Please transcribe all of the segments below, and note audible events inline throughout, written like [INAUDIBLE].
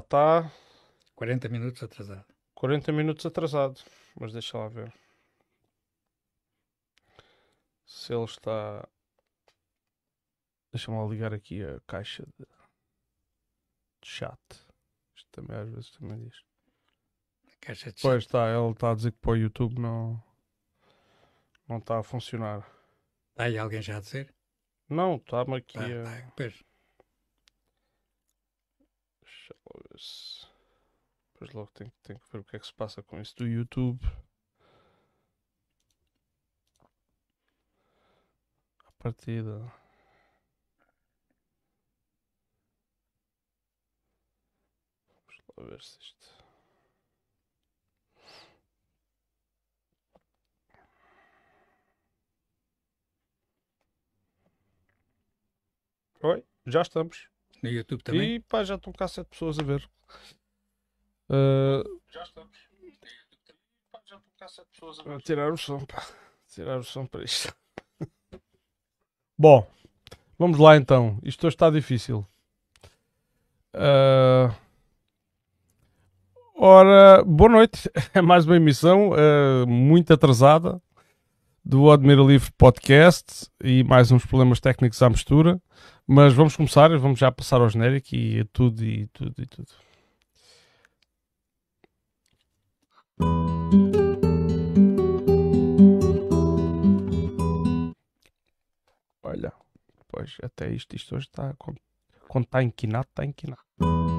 está. 40 minutos atrasado. 40 minutos atrasado. Mas deixa lá ver. Se ele está. Deixa-me ligar aqui a caixa de, de chat. Isto também às vezes também diz. A caixa de pois chat. está, ele está a dizer que para o YouTube não. Não está a funcionar. Está aí alguém já a dizer? Não, está-me aqui ah, a. Tá, pois. Deixa ver se. Depois logo tenho, tenho que ver o que é que se passa com isso do YouTube. A partida. Vamos lá ver se isto. Oi, já estamos. No YouTube também? E pá, já estão cá sete pessoas a ver. Uh... Já estamos. Vou ah, tirar o som, pá. Tirar o som para isto. [LAUGHS] Bom, vamos lá então. Isto hoje está difícil. Uh... Ora, boa noite. [LAUGHS] É mais uma emissão uh, muito atrasada do Odmira Livre Podcast e mais uns problemas técnicos à mistura. Mas vamos começar, vamos já passar ao genérico e a tudo e tudo e tudo. Olha, pois até isto, isto hoje está. Quando está inquinado, está inquinado.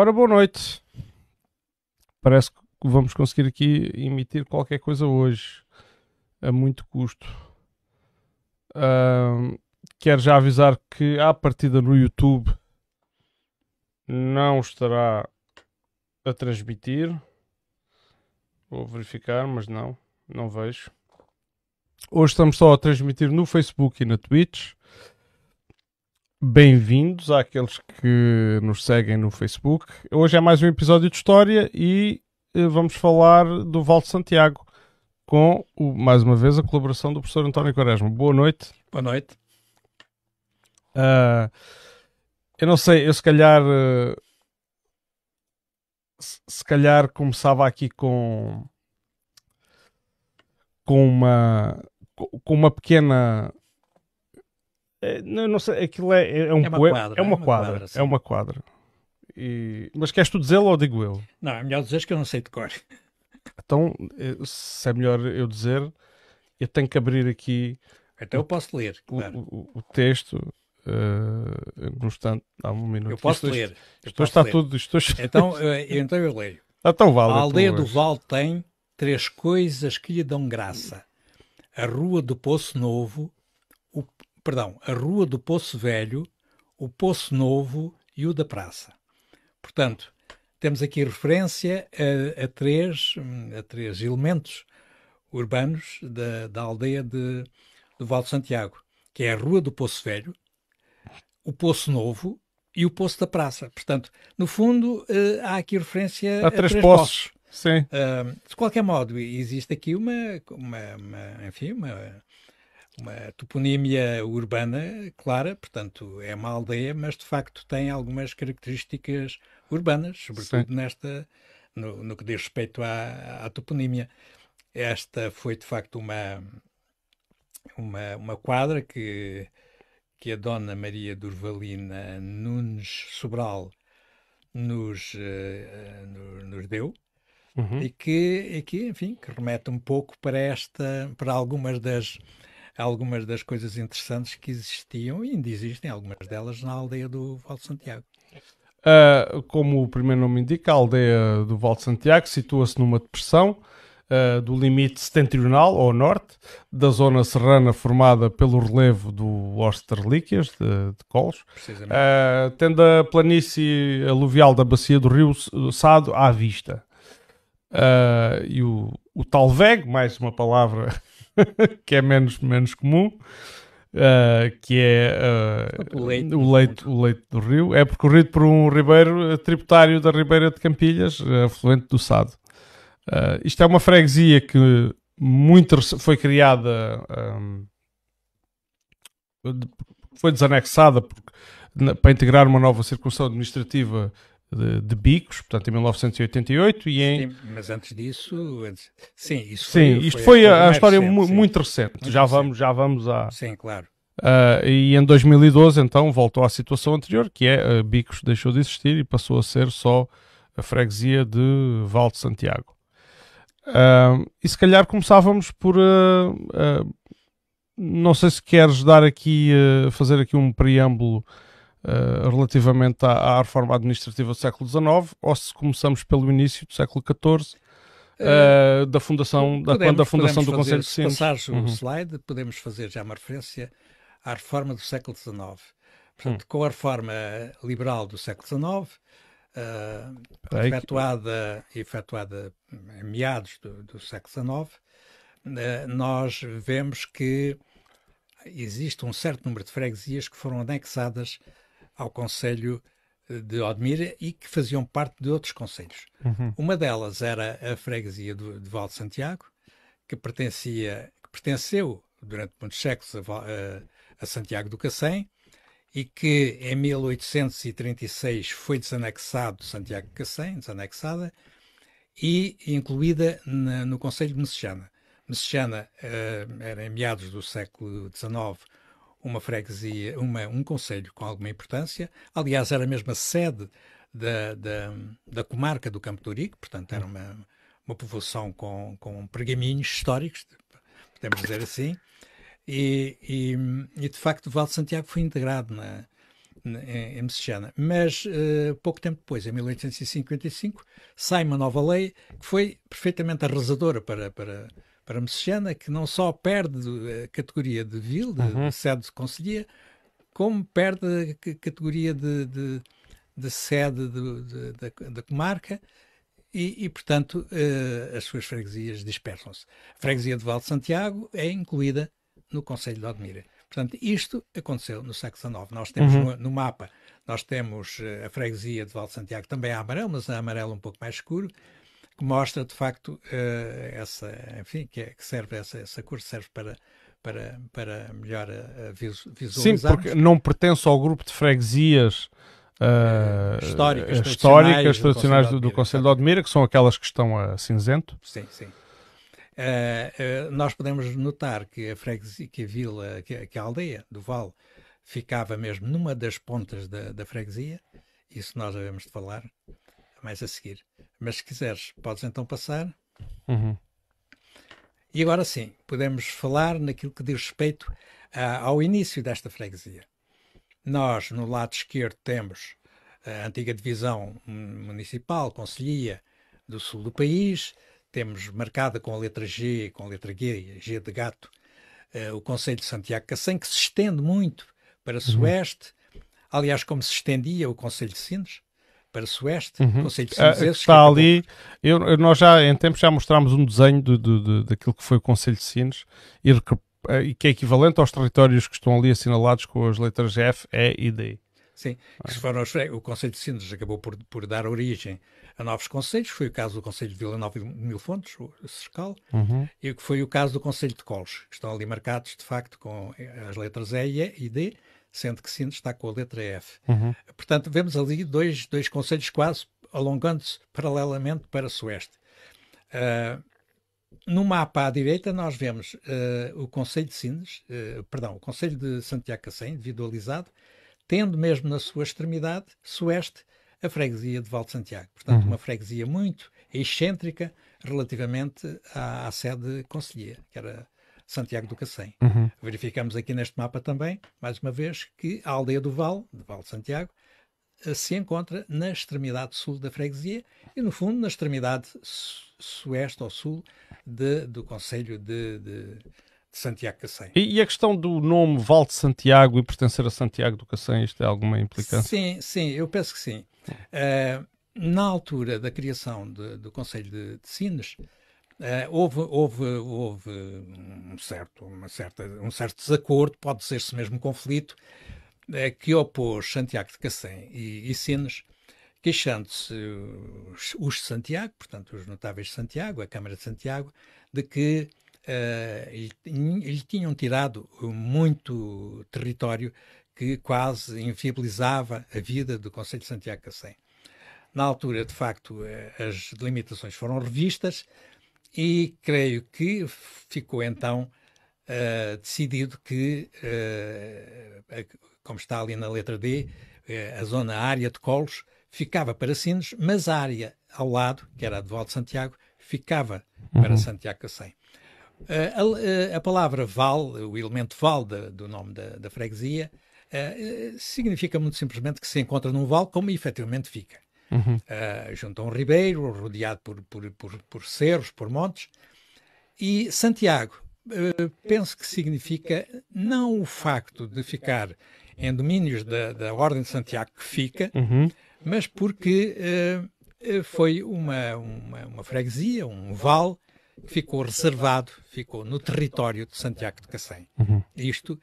Ora, boa noite. Parece que vamos conseguir aqui emitir qualquer coisa hoje, a muito custo. Uh, quero já avisar que a partida no YouTube não estará a transmitir. Vou verificar, mas não, não vejo. Hoje estamos só a transmitir no Facebook e na Twitch. Bem-vindos àqueles que nos seguem no Facebook. Hoje é mais um episódio de história e eh, vamos falar do Val de Santiago com, o, mais uma vez, a colaboração do professor António Quaresma. Boa noite. Boa noite. Uh, eu não sei, eu se calhar. Eh, se calhar começava aqui com. com uma. com uma pequena é, não, não sei, aquilo é, é um é poema. É uma É uma, quadra, é uma quadra. E... Mas queres tu dizê-lo ou digo eu? Não, é melhor dizer que eu não sei de cor. [LAUGHS] Então, eh, se é melhor eu dizer, eu tenho que abrir aqui. Então o, eu posso ler, claro. o, o, texto uh, no instante, há um minuto. Eu posso isto, ler. Isto, está ler. tudo. Isto... Então, eh, eu, então eu leio. [LAUGHS] Ah, então vale, a então aldeia do Val tem três coisas que lhe dão graça: a Rua do Poço Novo, o, perdão, a Rua do Poço Velho, o Poço Novo e o da Praça. Portanto, temos aqui referência a, a três, hum, a três elementos urbanos da, da aldeia de, do Val de Santiago, que é a Rua do Poço Velho, o Poço Novo e o Poço da Praça. Portanto, no fundo, eh, há aqui referência há a três, três poços. poços. Sim. Uh, de qualquer modo, existe aqui uma, uma, uma enfim, uma, uma toponímia urbana clara, portanto é uma aldeia, mas de facto tem algumas características urbanas, sobretudo Sim. nesta no, no, que diz respeito à, à toponímia. Esta foi de facto uma uma, uma quadra que que a dona Maria Durvalina Nunes Sobral nos, uh, eh, nos, nos deu. Uhum. E, que, e que, enfim, que remete um pouco para esta, para algumas das, algumas das coisas interessantes que existiam e ainda existem algumas delas na aldeia do Val de Santiago. Uh, como o primeiro nome indica, a aldeia do Val de Santiago situa-se numa depressão uh, do limite setentrional ou norte da zona serrana formada pelo relevo do Osterlíquias de, de Colos, uh, tendo a planície aluvial da bacia do rio Sado à vista. e o, o Talveg, mais uma palavra [LAUGHS] que é menos, menos comum. Uh, que é uh, ah, o, leite, o, leito, o leito do rio, é percorrido por um ribeiro eh, tributário da Ribeira de Campilhas, eh, afluente do Sado. Uh, isto é uma freguesia que muito foi criada, um, foi desanexada por, na, para integrar uma nova circunstância administrativa de, de, bicos, portanto, em 1988 e em... Sim, mas antes disso, antes... sim, isso sim, foi, isto foi, foi a, a história recente, muito recente. Muito já recente. vamos, já vamos a. Sim, claro. Uh, e em 2012, então, voltou à situação anterior, que é uh, Bicos deixou de existir e passou a ser só a freguesia de Val de Santiago. Uh, e se calhar começávamos por. Eh, eh, não sei se queres dar aqui, fazer aqui um preâmbulo eh, relativamente à, à, reforma administrativa do século XIX, ou se começamos pelo início do século XIV, uh, eh, eh, da fundação, podemos, da, quando a fundação do Conselho de Sines. passar o uhum. slide, podemos fazer já uma referência à reforma do século XIX. Portanto, hum. com a reforma liberal do século XIX, uh, efetuada, efetuada em meados do, do século XIX, uh, nós vemos que existe um certo número de freguesias que foram anexadas ao Conselho eh, de Odmira e que faziam parte de outros conselhos. Uhum. Uma delas era a freguesia de Val de Santiago, que pertencia, que pertenceu durante muitos séculos a, a, eh, a Santiago do Cacém e que em 1836 foi desanexado Santiago do Cacém, desanexada e incluída na, no Conselho de Messejana. Messejana uh, era em meados do século XIX uma freguesia, uma, um conselho com alguma importância. Aliás, era mesmo a sede da, da, da comarca do Campo de Urique, portanto, era hum. uma, uma povoação com, com pergaminhos históricos, podemos dizer assim. E, e, e, de facto, o Val de Santiago foi integrado na, na, em Messejana. Mas uh, pouco tempo depois, em 1855, sai uma nova lei que foi perfeitamente arrasadora para, para para Messejana, que não só perde eh, a categoria de vil, de, uhum. de sede de conselhia, como perde a categoria de, de, de sede da comarca e, e portanto, eh, as suas freguesias dispersam-se. A freguesia de Val de Santiago é incluída no Conselho de Odmira. Portanto, isto aconteceu no século XIX. Nós temos uhum. no, no, mapa, nós temos eh, a freguesia de Val de Santiago também a é amarelo, mas a é amarelo um pouco mais escuro que mostra de facto uh, essa, enfim, que, é, que serve essa, essa cor serve para para, para melhor eh, visualizar. Sim, porque não pertence ao grupo de freguesias uh, históricas, históricas, tradicionais, do, do, Conselho de Odmira, que são aquelas que estão a cinzento. Sim, sim. Uh, uh, nós podemos notar que a freguesia, que a vila, que, que a aldeia do Val ficava mesmo numa das pontas da, da freguesia, isso nós devemos de falar mais a seguir. Mas se quiseres, podes então passar. Uhum. E agora sim, podemos falar naquilo que diz respeito a, ah, ao início desta freguesia. Nós, no lado esquerdo, temos a antiga divisão municipal, conselhia do sul do país, temos marcada com a letra G, com a letra G, G de gato, uh, o Conselho de Santiago Cacém, que se estende muito para uhum. sueste, aliás, como se estendia o Conselho de Sines, para Sueste, uhum. Conselho de Sines. Está ali, eu, nós já em tempos já mostramos um desenho do daquilo que foi o Conselho de Sines e, que é equivalente aos territórios que estão ali assinalados com as letras F, E e D. Sim, que se foram o Conselho de Sines acabou por, por dar origem a novos conselhos, foi o caso do Conselho de Vila Nova e Mil Fontes, o Sescal, uhum. e que foi o caso do Conselho de Colos, que estão ali marcados, de facto, com eh, as letras E, E e D, sendo que Sines está com a letra F. Uhum. Portanto, vemos ali dois, dois conselhos quase alongando-se paralelamente para Sueste. Uh, no mapa à direita nós vemos uh, o Conselho de Sines, uh, perdão, o Conselho de Santiago Cacém, individualizado, tendo mesmo na sua extremidade, sueste, a freguesia de Valde Santiago. Portanto, uhum. uma freguesia muito excêntrica relativamente à, à sede conselhia, que era Santiago do Cacém. Uhum. Verificamos aqui neste mapa também, mais uma vez, que a aldeia do Val, do Val de Santiago, eh, se encontra na extremidade sul da freguesia e, no fundo, na extremidade sueste ou sul de, do Conselho de, de, de, Santiago Cacém. E, e, a questão do nome Val de Santiago e pertencer a Santiago do Cacém, isto tem é alguma implicância? Sim, sim, eu penso que sim. Uh, na altura da criação do Conselho de, de Sines, Uh, houve, houve, houve um, certo, uma certa, um certo desacordo, pode dizer-se mesmo conflito, uh, que opôs Santiago de Cacém e, e Sines, queixando-se os, os, de Santiago, portanto, os notáveis de Santiago, a Câmara de Santiago, de que uh, lhe, lhe tinham tirado muito território que quase inviabilizava a vida do Conselho de Santiago de Cacém. Na altura, de facto, as delimitações foram revistas, e creio que ficou então uh, decidido que, uh, como está ali na letra D, uh, a zona a área de Colos ficava para Sines, mas a área ao lado, que era a de Valde Santiago, ficava uhum. para Santiago Cacém. A, a, palavra val, o elemento val de, do nome da, da freguesia, significa muito simplesmente que se encontra num val, como efetivamente fica uhum. uh, junto a um ribeiro, rodeado por, por, por, por cerros, por montes. E Santiago, uh, penso que significa não o facto de ficar em domínios da, da Ordem de Santiago que fica, uhum. mas porque uh, foi uma, uma, uma, freguesia, um vale, que ficou reservado, ficou no território de Santiago de Cacém. Uhum. Isto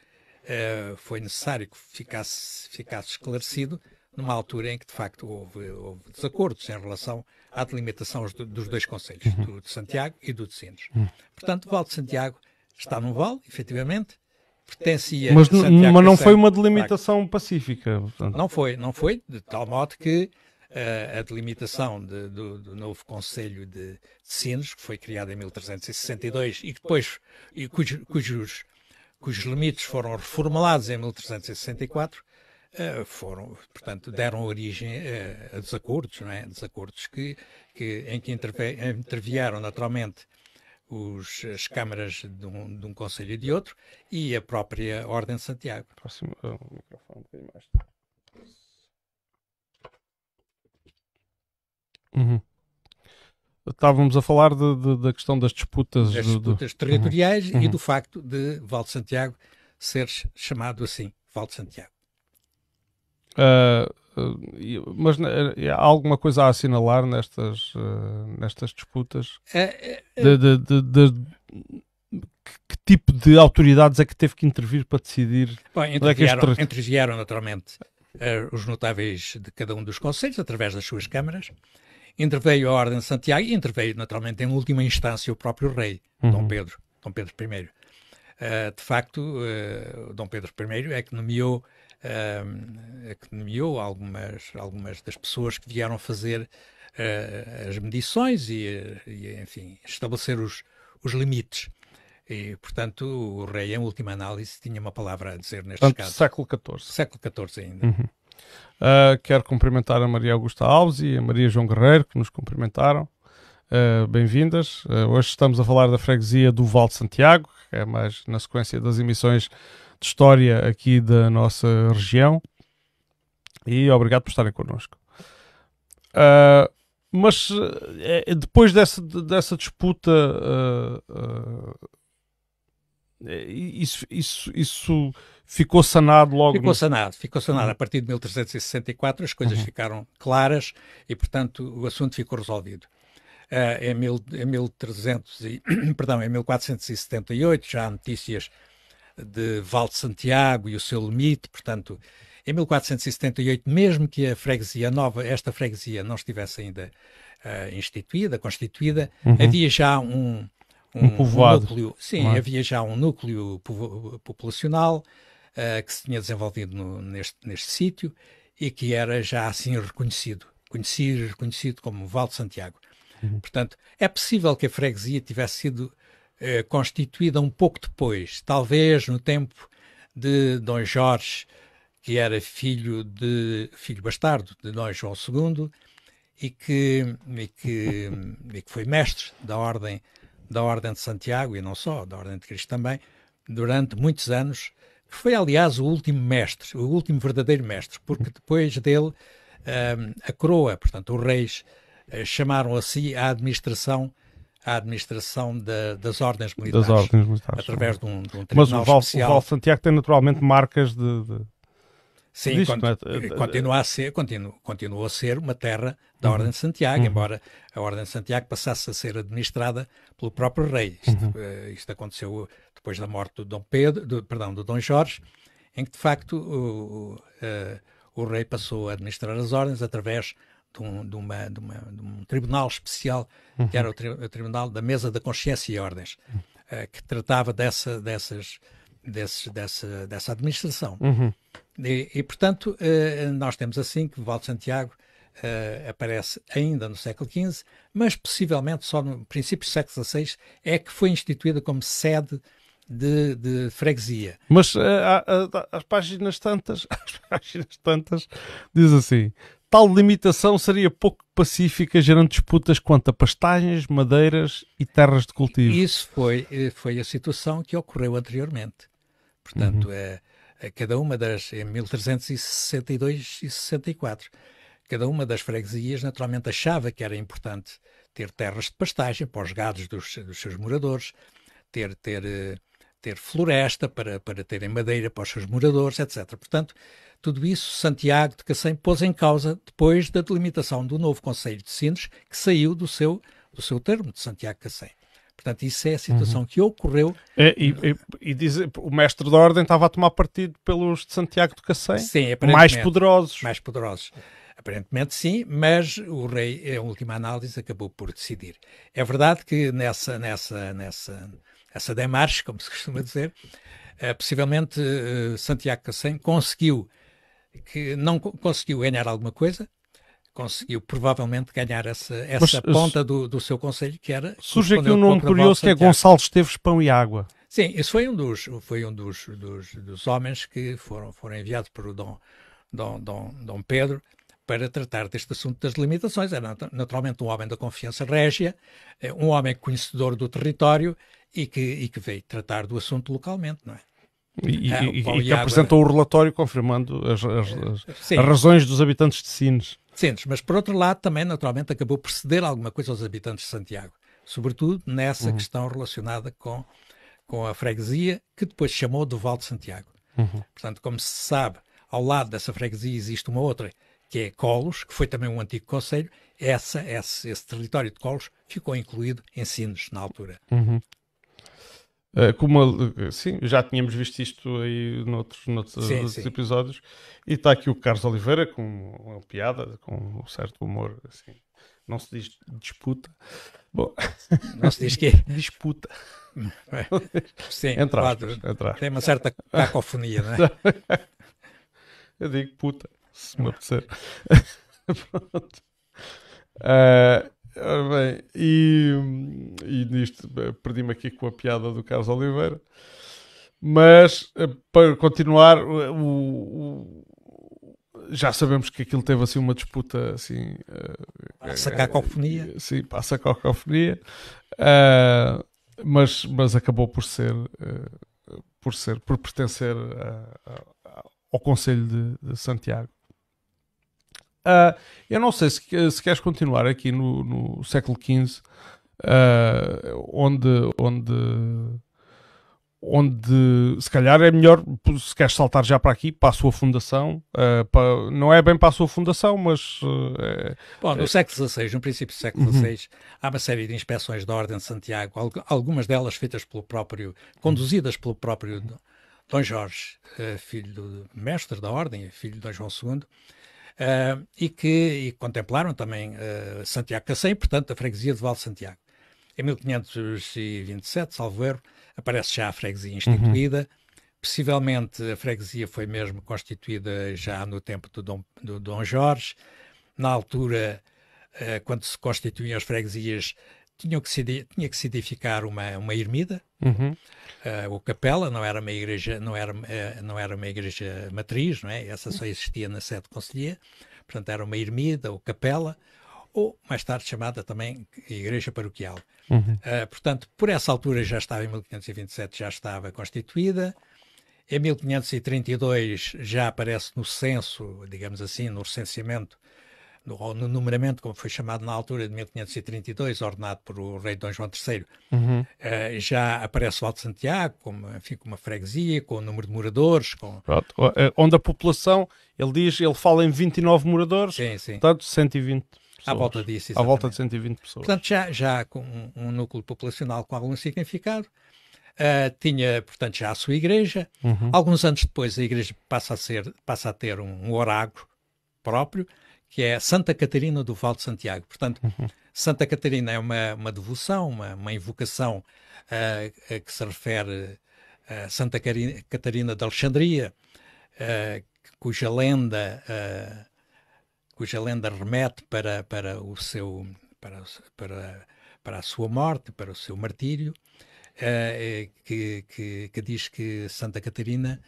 Uh, foi necessário que ficasse, ficasse esclarecido, numa altura em que, de facto, houve, houve desacordos em relação à delimitação dos dois conselhos, uhum. do de Santiago e do de Sines. Uhum. Portanto, o Val de Santiago está num vale, efetivamente, pertencia mas, mas não foi uma delimitação pacífica. Portanto. Não foi, não foi, de tal modo que uh, a delimitação de, do, do, novo Conselho de, de que foi criado em 1362 e que depois, e cujos, cujos limites foram reformulados em 1364, eh, foram, portanto, deram origem eh, a desacordos, não é? Desacordos que, que em que intervieram naturalmente os, as câmaras de um, de um, conselho e de outro e a própria Ordem de Santiago. Próximo uh, microfone, um bocadinho mais. Uhum. Estávamos a falar de, de, da questão das disputas, das disputas do... territoriais uhum. e do uhum. facto de Val de Santiago ser chamado assim, Val de Santiago. Uh, mas né, é, há alguma coisa a assinalar nestas, ah, nestas disputas? É, é, de, de, de, de que tipo de autoridades é que teve que intervir para decidir? Bom, intervieram, é intervieram naturalmente uh, os notáveis de cada um dos conselhos, através das suas câmaras. Interveio a Ordem de Santiago e interveio naturalmente em última instância o próprio rei, uhum. Dom Pedro, Dom Pedro I. Uh, de facto, uh, Dom Pedro I é que nomeou uh, que nomeou algumas, algumas das pessoas que vieram fazer uh, as medições e, e, enfim, estabelecer os, os limites. E, portanto, o rei, em última análise, tinha uma palavra a dizer neste portanto, caso. século XIV. Século XIV ainda. Uhum. Uh, quero cumprimentar a Maria Augusta Alves e a Maria João Guerreiro, que nos cumprimentaram. Uh, Bem-vindas. Uh, hoje estamos a falar da freguesia do Val de Santiago, que é mais na sequência das emissões de história aqui da nossa região. E obrigado por estarem connosco. Uh, mas eh, é, depois dessa, dessa disputa, uh, uh, isso, isso, isso ficou sanado logo? Ficou no... sanado, ficou sanado. A uhum. partir de 1364 as coisas uhum. ficaram claras e, portanto, o assunto ficou resolvido. Uh, em, mil, em, 1300 e, [CLEARS THROAT] perdão, em 1478 já há notícias de Val de Santiago e o seu limite, portanto, em 1478, mesmo que a freguesia nova, esta freguesia não estivesse ainda uh, instituída, constituída, uhum. havia já um, um, um povoado. Um núcleo, sim, é? havia já um núcleo populacional uh, que se tinha desenvolvido no, neste, neste sítio e que era já assim reconhecido, conhecido, reconhecido como Val de Santiago. Uhum. Portanto, é possível que a freguesia tivesse sido eh, constituída um pouco depois, talvez no tempo de Dom Jorge, que era filho de filho bastardo de Dom João II e que, e que, e que foi mestre da ordem da ordem de Santiago e não só da ordem de Cristo também durante muitos anos foi aliás o último mestre o último verdadeiro mestre porque depois dele eh, a coroa portanto os reis eh, chamaram a si a administração a administração da, das ordens militares. Das ordens militares. Através de um, de um tribunal Mas o Val, especial. o Val Santiago tem naturalmente marcas de... de... Sim, é? Eh, continua a ser, continu, continuou a ser uma terra da uhum. Ordem de Santiago, uhum. embora a Ordem de Santiago passasse a ser administrada pelo próprio rei. Isto, uhum. Eh, isto aconteceu depois da morte do Dom Pedro, do, perdão, do Dom Jorge, em que de facto o, o eh, rei passou a administrar as ordens através de, um, de, uma, de, uma, de um tribunal especial, uhum. que era o, tri, o, Tribunal da Mesa da Consciência e Ordens, uh, que tratava dessa, dessas, desses, dessa, dessa administração. Uhum. E, e, portanto, uh, nós temos assim que Valdo Santiago Uh, aparece ainda no século XV, mas possivelmente só no princípio do século XVI é que foi instituída como sede de, de freguesia. Mas uh, uh, as páginas tantas, as [LAUGHS] páginas tantas, diz assim: Tal limitação seria pouco pacífica, gerando disputas quanto a pastagens, madeiras e terras de cultivo. Isso foi, eh, foi a situação que ocorreu anteriormente. Portanto, uhum. é, é, cada uma das. em 1362 e 64. Cada uma das freguesias naturalmente achava que era importante ter terras de pastagem para os gados dos, dos seus moradores, ter, ter, eh, ter floresta para, para terem madeira para os seus moradores, etc. Portanto, tudo isso Santiago de Cacém pôs em causa depois da delimitação do novo Conselho de Sines, que saiu do seu, do seu termo de Santiago de Cacém. Portanto, isso é a situação uhum. que ocorreu. É, e, e, e diz, o mestre da ordem estava a tomar partido pelos de Santiago de Cacém? Sim, Mais poderosos. Mais poderosos. Aparentemente sim, mas o rei, em última análise, acabou por decidir. É verdade que nessa, nessa, nessa, essa demarche, como se costuma dizer, eh, possivelmente eh, Santiago Cacém conseguiu que não conseguiu ganhar alguma coisa, conseguiu provavelmente ganhar essa, essa Mas, eh, ponta do, do seu conselho, que era... Surge aqui um nome curioso que é Gonçalves Teves Pão e Água. Sim, esse foi um dos, foi um dos, dos, dos homens que foram, foram enviados por Dom, Dom, Dom, Dom Pedro para tratar deste assunto das limitações. Era naturalmente um homem da confiança régia, eh, um homem conhecedor do território e que, e que veio tratar do assunto localmente, não é? E, e, é, e que apresentou o relatório confirmando as, as, as, as razões dos habitantes de Sines. Sines, mas por outro lado também naturalmente acabou por ceder alguma coisa aos habitantes de Santiago, sobretudo nessa uhum. questão relacionada com, com a freguesia, que depois chamou do Val de Santiago. Uhum. Portanto, como se sabe, ao lado dessa freguesia existe uma outra, que é Colos, que foi também um antigo conselho, essa, esse, esse território de Colos ficou incluído em Sines na altura. Uhum. Eh, com uma eh, sim, já tínhamos visto isto aí noutros, noutros, sim, noutros sim. episódios. E está aqui o Carlos Oliveira com uma piada, com um certo humor. Assim. Não se diz disputa. Bom, [LAUGHS] não se diz quê? [LAUGHS] disputa. [LAUGHS] Sim, entre tem uma certa cacofonia, não é? Eu digo puta, se me apetecer. Pronto. Uh, Ora bem, e, e nisto eh, perdi-me aqui com a piada do Carlos Oliveira. Mas eh, para continuar, o, o já sabemos que aquilo teve assim uma disputa assim eh, passa a sacacofonia sim passa a sacacofonia uh, mas mas acabou por ser uh, por ser por pertencer a, a, ao Conselho de, de Santiago Uh, eu não sei se, se queres continuar aqui no, no século XV, uh, ah, onde, onde, onde se calhar é melhor, se queres saltar já para aqui, para a sua fundação, uh, ah, para, não é bem para a sua fundação, mas... É- Bom, no é... século XVI, no princípio do século XVI, uhum. há uma série de inspeções da Ordem de Santiago, algumas delas feitas pelo próprio, conduzidas pelo próprio Dom Jorge, eh, filho do mestre da Ordem, filho de Dom João II, uh, e que e contemplaram também uh, Santiago Cacém, portanto, a freguesia de Val Santiago. Em 1527, salvo erro, aparece já a freguesia uhum. instituída. Uhum. Possivelmente a freguesia foi mesmo constituída já no tempo do Dom, do Dom Jorge. Na altura, ah, quando se constituíam as freguesias, tinha que se, tinha que se edificar uma, uma ermida uhum. uh, eh, ou capela, não era uma igreja, não era, uh, não era uma igreja matriz, não é? Essa só existia na sede conselheira, portanto era uma ermida ou capela, ou mais tarde chamada também igreja paroquial. Uhum. Uh, portanto, por essa altura já estava, em 1527 já estava constituída, em 1532 já aparece no censo, digamos assim, no recenseamento, ou no numeramento, como foi chamado na altura, de 1532, ordenado o rei Dom João III, uhum. uh, já aparece o Alto Santiago, como, enfim, com uma freguesia, com o número de moradores. Com... Pronto. Eh, onde a população, ele diz, ele fala em 29 moradores, sim, sim. portanto 120 pessoas. À volta disso, exatamente. À volta de 120 pessoas. Portanto, já, já com um, um núcleo populacional com algum significado, Uh, tinha, portanto, já a sua igreja. Uhum. Alguns anos depois, a igreja passa a, ser, passa a ter um, um oráculo próprio que é Santa Catarina do Val de Santiago. Portanto, uhum. Santa Catarina é uma, uma devoção, uma, uma invocação uh, que se refere a ah, Santa Catarina de Alexandria, uh, cuja lenda uh, cuja lenda remete para, para o seu para, para, para a sua morte, para o seu martírio, que, que, que diz que Santa Catarina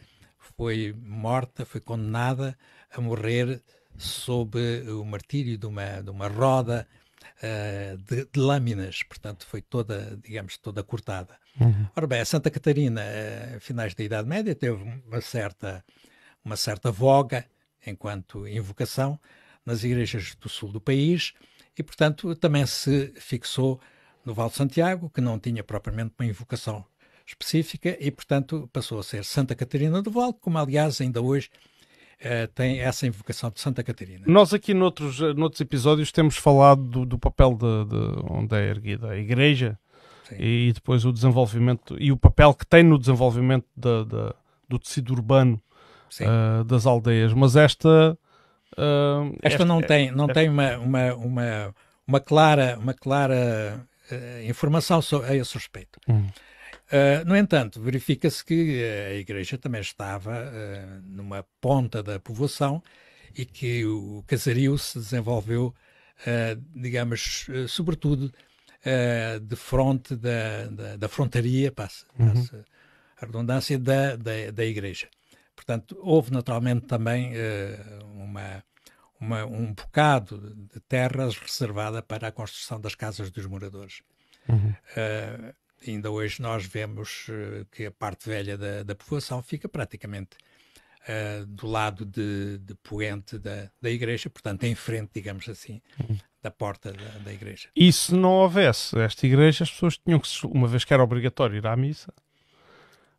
foi morta, foi condenada a morrer sob o martírio de uma, de uma roda uh, de, de, lâminas, portanto foi toda, digamos, toda cortada. Uhum. Ora bem, a Santa Catarina, uh, finais da Idade Média, teve uma certa, uma certa voga enquanto invocação nas igrejas do sul do país e, portanto, também se fixou no Val de Santiago, que não tinha propriamente uma invocação específica e, portanto, passou a ser Santa Catarina do Val, como aliás ainda hoje uh, tem essa invocação de Santa Catarina. Nós aqui noutros, eh, noutros episódios temos falado do, do papel de, de, onde é erguida a igreja Sim. e depois o desenvolvimento e o papel que tem no desenvolvimento da, da, do tecido urbano uh, das aldeias, mas esta... Uh, esta, esta, não é, tem, não esta... É tem uma, uma, uma, uma, clara, uma clara informação a esse respeito. Hum. Ah, no entanto, verifica-se que eh, a igreja também estava uh, numa ponta da povoação e que o casario se desenvolveu, uh, digamos, sobretudo de fronte da, da, da frontaria, passa, uhum. passa a redundância, da, da, da, igreja. Portanto, houve naturalmente também uma, uma, um bocado de terras reservada para a construção das casas dos moradores. Uhum ainda hoje nós vemos eh, que a parte velha da, da fica praticamente uh, do lado de, de poente da, da igreja, portanto, em frente, digamos assim, da porta da, da igreja. E se não houvesse esta igreja, as pessoas tinham que, uma vez que era obrigatório ir à missa,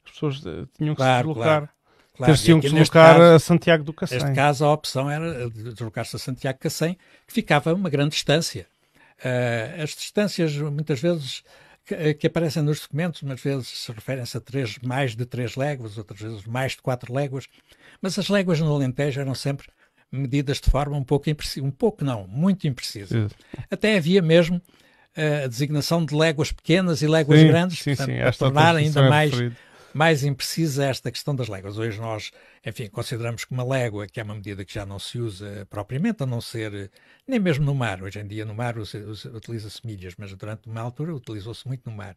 as pessoas eh, tinham que claro, se deslocar. Claro. Claro, Teriam que deslocar caso, a Santiago do Cacém. Neste caso, a opção era deslocar-se a Santiago do Cacém, que ficava uma grande distância. Uh, as distâncias, muitas vezes, eh, que, aparecem nos documentos, umas vezes se referem-se a três, mais de três léguas, outras vezes mais de quatro léguas, mas as léguas no Alentejo eram sempre medidas de forma um pouco imprecisa, um pouco não, muito imprecisa. Isso. Até havia mesmo eh, a designação de léguas pequenas e léguas sim, grandes, sim, portanto, sim, para tornar ainda é mais referido mais imprecisa esta questão das léguas. Hoje nós, enfim, consideramos que uma légua, que é uma medida que já não se usa propriamente, a não ser eh, nem mesmo no mar. Hoje em dia no mar utiliza-se milhas, mas durante uma altura utilizou-se muito no mar.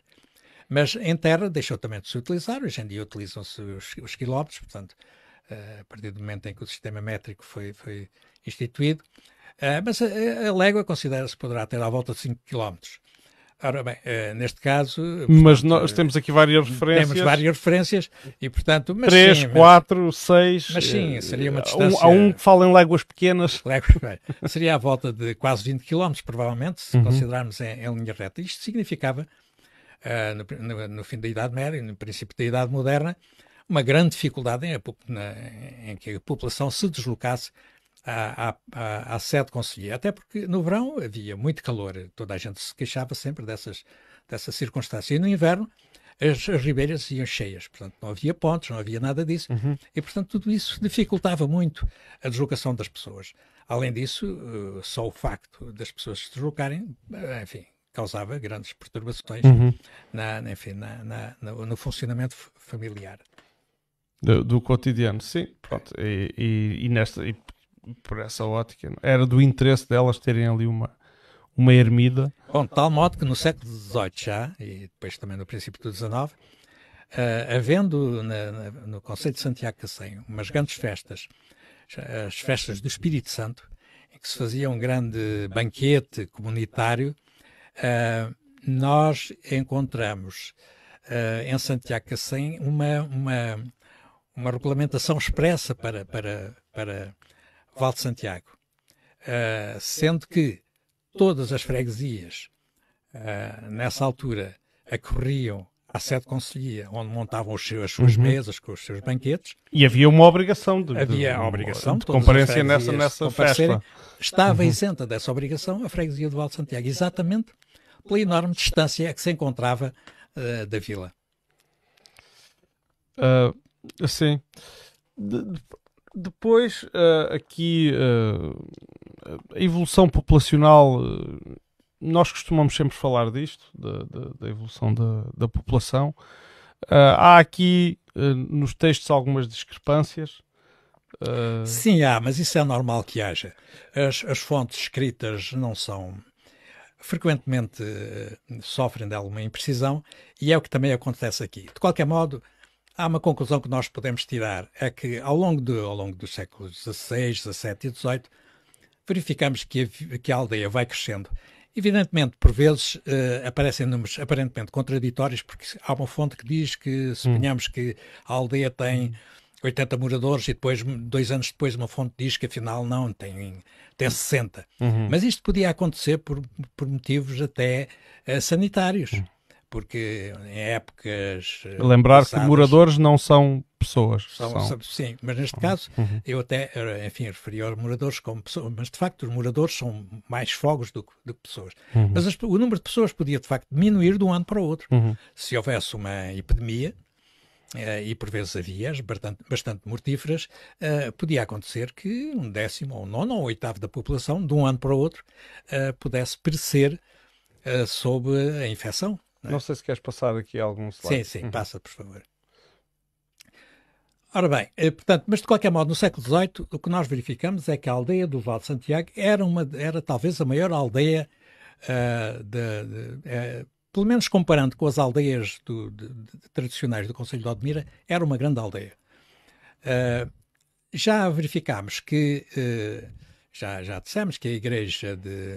Mas em terra deixou também de se utilizar. Hoje em dia utilizam-se os, os quilómetros, portanto, eh, a partir do momento em que o sistema métrico foi, foi instituído. Eh, mas a, a légua considera-se poderá ter à volta de 5 quilómetros. Ora bem, eh, neste caso. Portanto, mas nós eh, temos aqui várias referências. Temos várias referências e, portanto. Mas 3, sim, 4, mas, 6. Mas sim, eh, seria uma distância. Há um, que fala em léguas pequenas. Léguas, bem, seria à volta de quase 20 km, provavelmente, se uhum. considerarmos em, em, linha reta. Isto significava, uh, no, no, no, fim da Idade Média, no princípio da Idade Moderna, uma grande dificuldade em, a, na, em que a população se deslocasse à, à, à, sede conselheira, até porque no verão havia muito calor, toda a gente se queixava sempre dessas, dessa circunstância, e no inverno as, as ribeiras iam cheias, portanto não havia pontes, não havia nada disso, uhum. e portanto tudo isso dificultava muito a deslocação das pessoas. Além disso, eh, só o facto das pessoas se deslocarem, eh, enfim, causava grandes perturbações uhum. na, enfim, na, na, no funcionamento familiar. Do, do cotidiano, sim. Pronto. E, e, e, nesta, e por essa ótica. Era do interesse delas terem ali uma, uma ermida. Bom, de tal modo que no século XVIII já, e depois também no princípio do XIX, uh, eh, havendo na, na, no Conselho de Santiago Cacém umas grandes festas, as festas do Espírito Santo, em que se fazia um grande banquete comunitário, uh, nós encontramos uh, em Santiago Cacém uma, uma, uma regulamentação expressa para, para, para Val Santiago. Uh, sendo que todas as freguesias, uh, nessa altura, acorriam à sede conselhia, onde montavam seus, as suas uhum. mesas com os seus banquetes. E havia uma obrigação de, havia a obrigação de, comparência nessa, nessa festa. Estava uhum. isenta dessa obrigação a freguesia do Alto Santiago, exatamente pela enorme distância que se encontrava uh, da vila. Uh, sim. De, de, depois, uh, aqui, uh, a evolução populacional, uh, nós costumamos sempre falar disto, da, da, da evolução da, da população. há aqui nos textos algumas discrepâncias. Sim, há, mas isso é normal que haja. As, as fontes escritas não são. frequentemente sofrem de alguma imprecisão e é o que também acontece aqui. De qualquer modo, Há uma conclusão que nós podemos tirar, é que ao longo, do ao longo dos séculos XVI, XVII e XVIII, verificamos que a, que a aldeia vai crescendo. Evidentemente, por vezes uh, aparecem números aparentemente contraditórios, porque há uma fonte que diz que, suponhamos hum. que a aldeia tem 80 hum. moradores e depois, dois anos depois, uma fonte diz que afinal não, tem, tem 60. Hum. Uhum. Mas isto podia acontecer por, por motivos até uh, sanitários. Uhum porque em épocas. Eh, Lembrar passadas, que moradores não são pessoas. São, são... Sim, mas neste uhum. caso, uhum. eu até, eh, enfim, referi aos moradores como pessoas, mas de facto os moradores são mais fogos do, que pessoas. Uhum. Mas as, o número de pessoas podia de facto diminuir de um ano para o outro. Uhum. Se houvesse uma epidemia, eh, e por vezes havia, bastante, bastante mortíferas, uh, podia acontecer que um décimo, ou um nono, ou um oitavo da população, de um ano para o outro, uh, pudesse perecer uh, sob a infecção. Não, é? sei se queres passar aqui algum slide. Sim, sim, uhum. passa, por favor. Ora bem, eh, portanto, mas de qualquer modo, no século XVIII, o que nós verificamos é que a aldeia do Val de Santiago era, uma, era talvez a maior aldeia, uh, de, de, uh, pelo menos comparando com as aldeias do, de, tradicionais do Conselho de Odmira, era uma grande aldeia. Uh, já verificámos que, já, já dissemos que a igreja de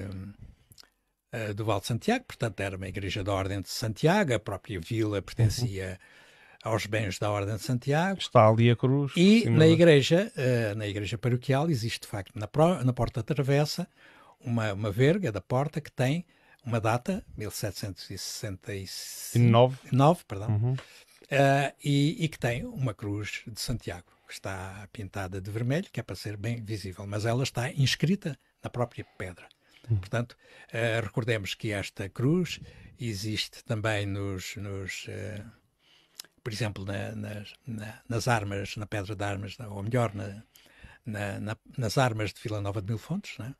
eh, do Val de Santiago, portanto era uma igreja da Ordem de Santiago, a própria vila pertencia uhum. aos bens da Ordem de Santiago. Está ali a cruz. E na igreja, uh, na igreja paroquial, existe de facto na, pro, na porta travessa uma, uma verga da porta que tem uma data, 1769, 9, perdão, uhum. uh, e, e que tem uma cruz de Santiago que está pintada de vermelho, que é para ser bem visível, mas ela está inscrita na própria pedra. Portanto, uh, recordemos que esta cruz existe também nos, nos uh, por exemplo, na, nas, na, nas, armas, na pedra de armas, ou melhor, na, nas armas de Vila Nova de Mil Fontes, é?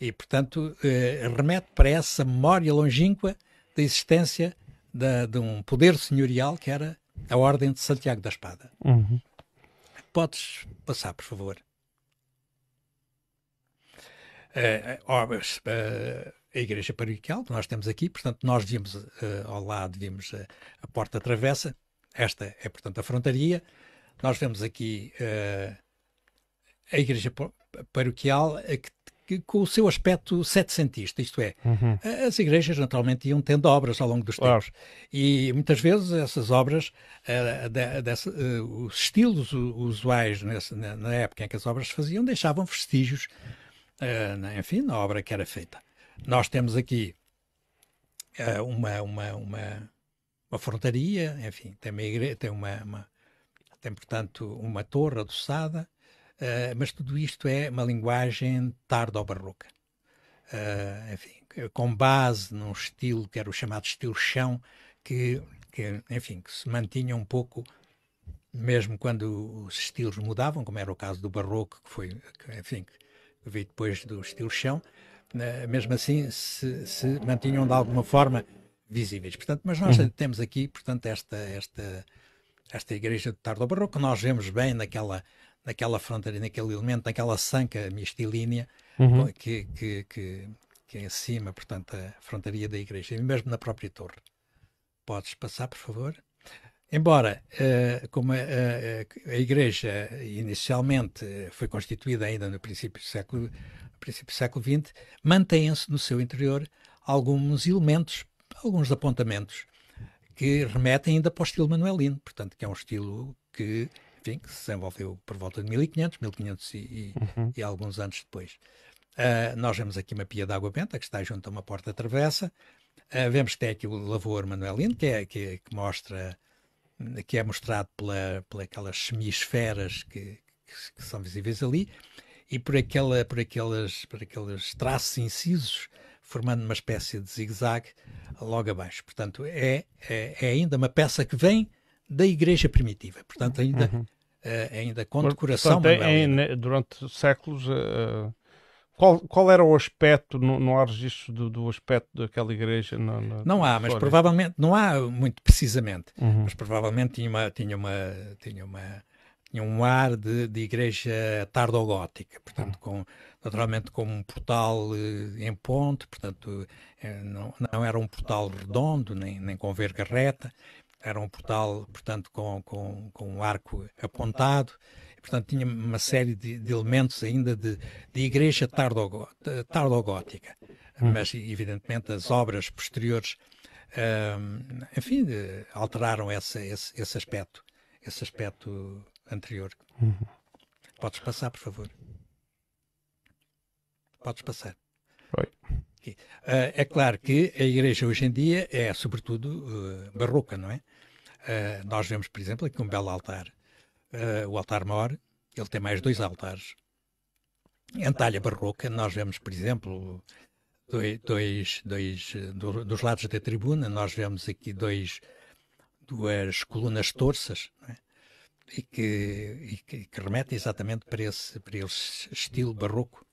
e, portanto, eh, remete para essa memória longínqua da existência da, de um poder senhorial que era a Ordem de Santiago da Espada. Uhum. Podes passar, por favor. Eh, eh, obras eh, a igreja paroquial que nós temos aqui, portanto, nós vimos uh, ao lado, vimos uh, a porta travessa, esta é, portanto, a frontaria, nós vemos aqui uh, a igreja paroquial que, que, com o seu aspecto setecentista, isto é, uhum. as igrejas naturalmente iam tendo obras ao longo dos tempos e muitas vezes essas obras, de, os estilos usuais na, na, época em que as obras se faziam, deixavam vestígios uh, enfim, na obra que era feita. Nós temos aqui uh, uma, uma, uma, uma frontaria, enfim, tem uma igreja, tem uma, uma, tem portanto uma torre adoçada, uh, mas tudo isto é uma linguagem tardo-barroca. enfim, com base num estilo que era o chamado estilo chão, que, que enfim, que se mantinha um pouco mesmo quando os estilos mudavam, como era o caso do barroco, que foi, enfim, que veio depois do estilo chão, né, mesmo assim se, se, mantinham de alguma forma visíveis. Portanto, mas nós uhum. temos aqui, portanto, esta, esta, esta igreja do Tardo Barroco, nós vemos bem naquela, naquela fronteira, naquele elemento, naquela sanca mistilínea uhum. que, que, que, que, é em cima, portanto, a frontaria da igreja, e mesmo na própria torre. Podes passar, por favor? Embora, eh, como eh, eh, a Igreja inicialmente foi constituída ainda no princípio do século, princípio do século XX, mantêm-se no seu interior alguns elementos, alguns apontamentos que remetem ainda para o estilo manuelino, portanto, que é um estilo que, enfim, que se desenvolveu por volta de 1500, 1500 e, uhum. e alguns anos depois. Uh, nós vemos aqui uma pia de água benta que está junto a uma porta travessa. Uh, vemos que tem aqui o lavor manuelino, que, é, que, é, que mostra que é mostrado pela, pela aquelas semisferas que, que, que, são visíveis ali e por, aquela, por, aquelas, por aqueles traços incisos formando uma espécie de zigue-zague logo abaixo. Portanto, é, é, é, ainda uma peça que vem da igreja primitiva. Portanto, ainda, uhum. uh, ainda com decoração. Portanto, é né, durante séculos, uh, qual, qual era o aspecto, não, há registro do, do aspecto daquela igreja? Na, na não há, mas provavelmente, não há muito precisamente, uhum. mas provavelmente tinha uma, tinha uma, tinha uma, tinha um ar de, de igreja tardogótica, portanto, uhum. com, naturalmente com um portal eh, em ponte, portanto, eh, não, não era um portal redondo, nem, nem com verga reta, era um portal, portanto, com, com, com um arco apontado portanto tinha uma série de, de elementos ainda de, de igreja tardogótica. Hum. Mas, evidentemente, as obras posteriores, hum, enfim, alteraram esse, esse, esse aspecto, esse aspecto anterior. Uhum. Podes passar, por favor. Podes passar. Oi. Uh, é claro que a igreja hoje em dia é, sobretudo, uh, barroca, não é? Uh, nós vemos, por exemplo, aqui um belo altar uh, o altar mor, ele tem mais dois altares. Em talha barroca, nós vemos, por exemplo, dois, dois, dois do, dos lados da tribuna, nós vemos aqui dois, duas colunas torças, é? e, que, e que, que remetem exatamente para esse, para esse estilo barroco.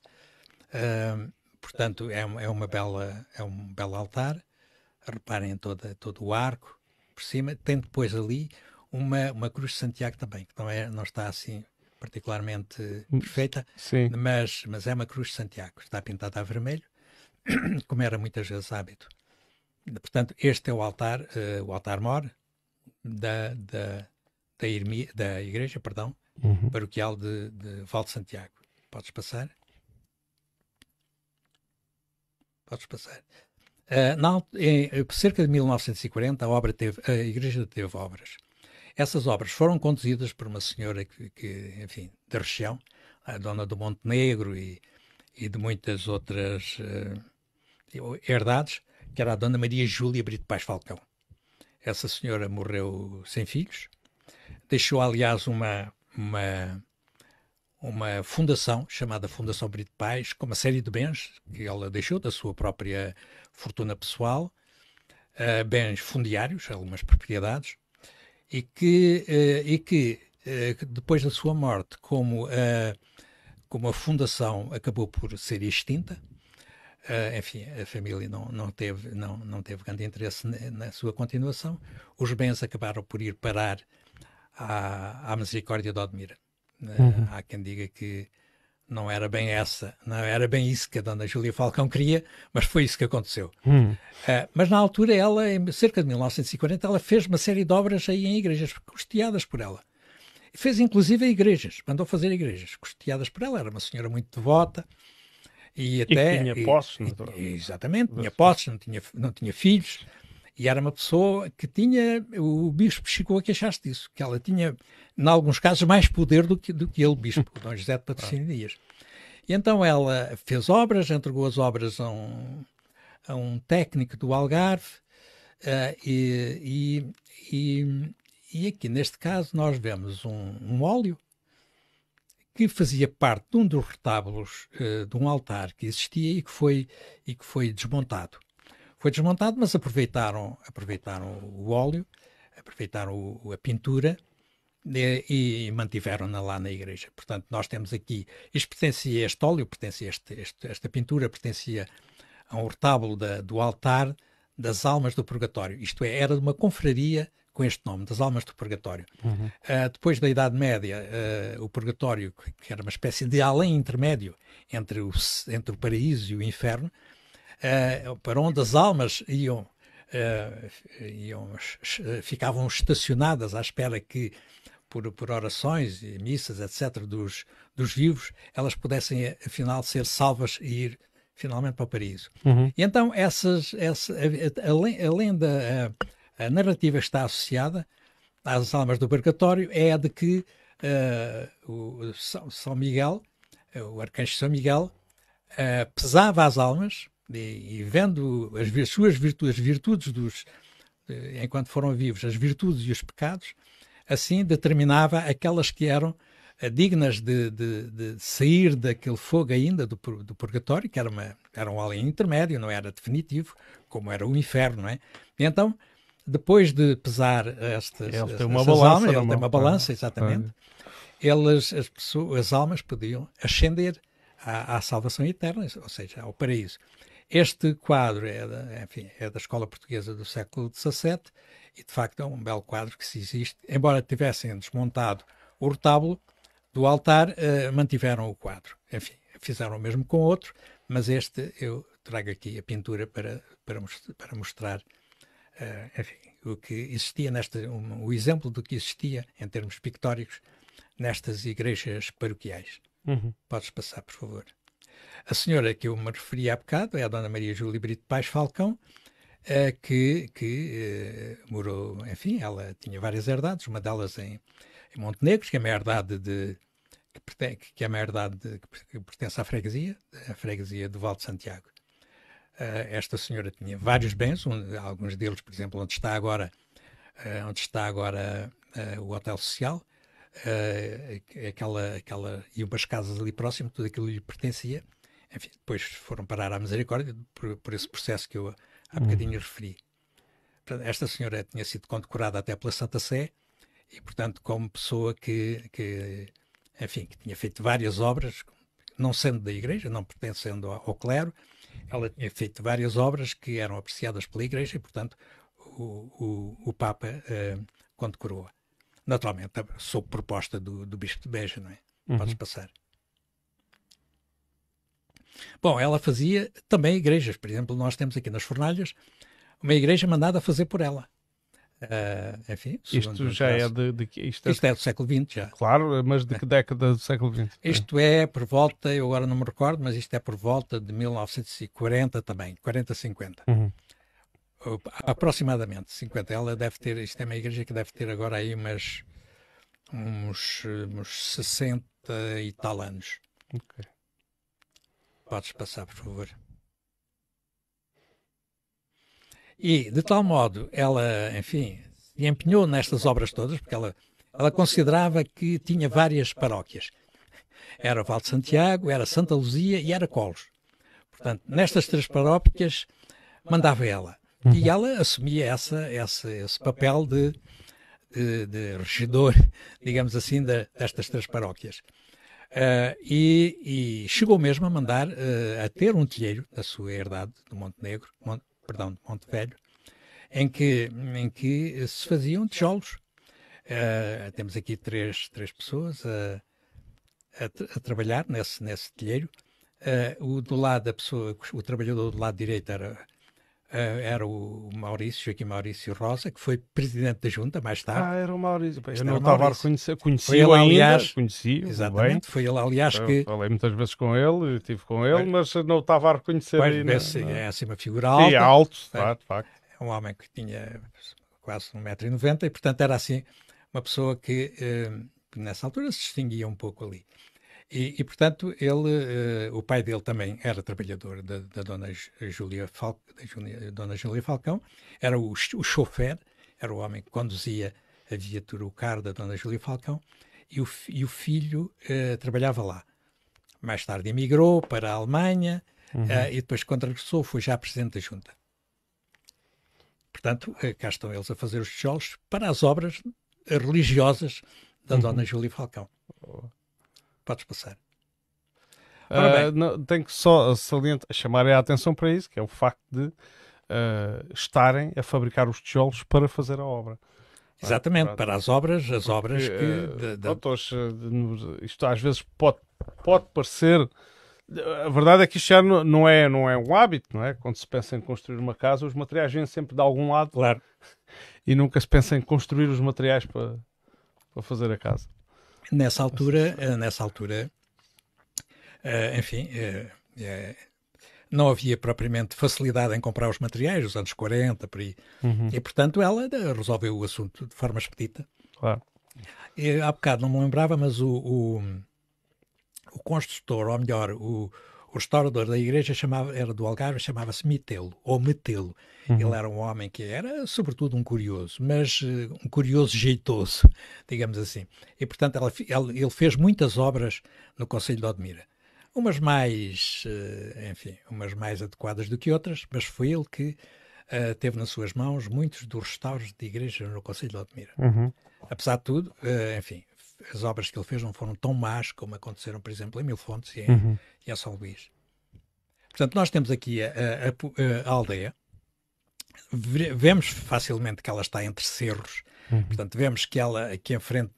Uh, portanto, é, é, uma bela, é um belo altar. Reparem toda, todo o arco por cima. Tem depois ali uma, uma Cruz de Santiago também, que não, é, não está assim particularmente hum, perfeita, Sim. Mas, mas é uma Cruz de Santiago, está pintada a vermelho, [CLEARS THROAT] como era muitas vezes hábito. Portanto, este é o altar, uh, o altar-mor da, da, da, da igreja perdão, uhum. paroquial de, de Val de Santiago. Podes passar? Podes passar. Uh, na, em, eh, cerca de 1940, a, obra teve, a igreja teve obras. Essas obras foram conduzidas por uma senhora que, que enfim, da região, a dona do Monte Negro e, e de muitas outras uh, herdades, que era a dona Maria Júlia Brito Paz Falcão. Essa senhora morreu sem filhos, deixou, aliás, uma, uma, uma fundação chamada Fundação Brito Paz, com uma série de bens que ela deixou da sua própria fortuna pessoal, uh, bens fundiários, algumas propriedades, e que, eh, e eh, que depois da sua morte, como a, como a fundação acabou por ser extinta, Uh, enfim, a família não, não, teve, não, não teve grande interesse na, sua continuação. Os bens acabaram por ir parar à, à misericórdia de Odmira. Uh, Há quem diga que não era bem essa, não era bem isso que a Dona Júlia Falcão queria, mas foi isso que aconteceu. Hum. Uh, mas na altura, ela, em cerca de 1940, ela fez uma série de obras aí em igrejas, custeadas por ela. Fez inclusive igrejas, mandou fazer igrejas, custeadas por ela. Era uma senhora muito devota e até. E tinha posses, Exatamente, tinha posses, não tinha, não tinha filhos. E era uma pessoa que tinha, o bispo chegou a queixar-se disso, que ela tinha, em alguns casos, mais poder do que, do que ele, bispo, Dom José de Patrocínio Dias. E então ela fez obras, entregou as obras a um, a um técnico do Algarve, uh, e, e, e, e, aqui neste caso nós vemos um, um óleo que fazia parte de um dos retábulos uh, de um altar que existia e que foi, e que foi desmontado foi desmontado, mas aproveitaram, aproveitaram o óleo, aproveitaram o, a pintura e, eh, e mantiveram-na lá na igreja. Portanto, nós temos aqui, isto pertencia, este óleo pertencia, este, este, esta pintura pertencia a um retábulo da, do altar das almas do purgatório. Isto é, era de uma confraria com este nome, das almas do purgatório. Uhum. Uh, depois da Idade Média, uh, o purgatório, que era uma espécie de além intermédio entre o, entre o paraíso e o inferno, eh, para onde as almas iam, eh, iam ficavam estacionadas à espera que por, por, orações e missas, etc., dos, dos vivos, elas pudessem, eh, afinal, ser salvas e ir finalmente para o paraíso. Uhum. E então, essas, essa, além, da a, a narrativa que está associada às almas do purgatório, é a de que uh, o São, São Miguel, o arcanjo São Miguel, uh, pesava as almas e, e vendo as, as suas virtudes, as virtudes dos, eh, enquanto foram vivos, as virtudes e os pecados, assim determinava aquelas que eram eh, dignas de, de, de sair daquele fogo ainda do, do purgatório, que era, uma, era um além intermédio, não era definitivo, como era o inferno, não é? E então, depois de pesar estas, ele uma balança, almas, ele tem uma é? balança, exatamente, elas as, pessoas, as almas podiam ascender à, à salvação eterna, ou seja, ao paraíso. Este quadro é da, enfim, é da Escola Portuguesa do século XVII e, de facto, é um belo quadro que se existe. Embora tivessem desmontado o retábulo do altar, eh, mantiveram o quadro. Enfim, fizeram o mesmo com outro, mas este eu trago aqui a pintura para, para, para mostrar eh, enfim, o que existia, nesta, um, o exemplo do que existia em termos pictóricos nestas igrejas paroquiais. Uhum. Podes passar, por favor. A senhora que eu me referi há bocado é a Dona Maria Júlia Brito Pais Falcão, eh, que, que eh, morou, enfim, ela tinha várias herdades, uma delas em, em Montenegro, que é uma herdade de, que, que é uma herdade que pertence à freguesia, a freguesia do Val de Santiago. Eh, esta senhora tinha vários bens, um, alguns deles, por exemplo, onde está agora, onde está agora o hotel social, aquela, aquela, e umas casas ali próximo, tudo aquilo lhe pertencia. Enfim, depois foram parar à misericórdia por, por esse processo que eu há hum. bocadinho uhum. referi. Portanto, esta senhora tinha sido condecorada até pela Santa Sé e, portanto, como pessoa que, que enfim, que tinha feito várias obras, não sendo da Igreja, não pertencendo ao clero, ela tinha feito várias obras que eram apreciadas pela Igreja e, portanto, o, o, o Papa uh, condecorou-a. Naturalmente, sob proposta do, do Bispo de Beja, não é? Uhum. Podes passar. Bom, ela fazia também igrejas. Por exemplo, nós temos aqui nas Fornalhas uma igreja mandada a fazer por ela. Uh, enfim, isto já é de, de é isto é... do século XX já. Claro, mas de que década do século XX? É. Isto é por volta, eu agora não me recordo, mas isto é por volta de 1940 também, 40, 50. Uhum. Aproximadamente 50. Ela deve ter, isto é uma igreja que deve ter agora aí umas, uns, uns 60 e tal anos. Ok. Podes passar, por favor. E, de tal modo, ela, enfim, se empenhou nestas obras todas, porque ela, ela considerava que tinha várias paróquias. Era Val de Santiago, era Santa Luzia e era Colos. Portanto, nestas três paróquias mandava ela. Uhum. E ela assumia essa, essa, esse papel de, de, de regidor, [LAUGHS] digamos assim, de, destas três paróquias. Uh, e, e, chegou mesmo a mandar uh, a ter um telheiro da sua herdade do Montenegro, Mont, perdão, de Monte Velho, em que, em que se faziam tijolos. Uh, temos aqui três, três pessoas a, a, a trabalhar nesse, nesse telheiro. o do lado da pessoa, o trabalhador do lado direito era eh, era o Maurício, Joaquim Maurício Rosa, que foi presidente da Junta mais tarde. Ah, era o Maurício. Bem, eu não estava a reconhecer, conheci ele, aliás, conheci Exatamente, bem. foi ele, aliás, eu que... Falei muitas vezes com ele, estive com ele, mas não estava a reconhecer pois, ainda. Esse, é assim uma figura alta. E alto, de é. facto. É um homem que tinha quase 1,90m e, portanto, era assim uma pessoa que, eh, nessa altura, se distinguia um pouco ali. E, e portanto, ele, uh, o pai dele também era trabalhador da, da dona, Júlia Falcão, dona Falcão, era o, o chofer, era o homem que conduzia a viatura, o carro da dona Júlia Falcão, e o, e o filho uh, trabalhava lá. Mais tarde emigrou para a Alemanha uhum. uh, e depois, quando regressou, foi já presidente da junta. Portanto, cá estão eles a fazer os tijolos para as obras religiosas da uhum. Dona Júlia Falcão. Podes passar. Uh, não, tenho que só saliente, chamar a atenção para isso, que é o facto de uh, estarem a fabricar os tijolos para fazer a obra. Exatamente, para as obras, as obras que. Uh, de, de... Eh, isto às vezes pode, pode parecer. A verdade é que isto já não é, não é um hábito, não é? Quando se pensa em construir uma casa, os materiais vêm sempre de algum lado. Claro. [LAUGHS] E nunca se pensa em construir os materiais para, para fazer a casa. Eh, nessa altura, nessa eh, altura enfim, eh, não havia propriamente facilidade em comprar os materiais, os anos 40, por aí. Uhum. E, portanto, ela resolveu o assunto de forma expedita. Claro. E, há bocado não me lembrava, mas o, o, o construtor, ou melhor, o, o restaurador da igreja chamava, era do Algarve, chamava-se Mitelo, ou Metelo. Uhum. Ele era um homem que era, sobretudo, um curioso, mas uh, um curioso jeitoso, [LAUGHS] digamos assim. E, portanto, ela, ela, ele fez muitas obras no Conselho de Odmira. Umas mais, uh, enfim, umas mais adequadas do que outras, mas foi ele que uh, teve nas suas mãos muitos dos restauros de igrejas no Conselho de Odmira. Uhum. Apesar de tudo, enfim, as obras que ele fez não foram tão más como aconteceram, por exemplo, em Mil Fontes e em, uhum. em São Luís. Portanto, nós temos aqui a, a, a, a aldeia, vemos facilmente que ela está entre cerros. Uhum. Portanto, vemos que ela aqui em frente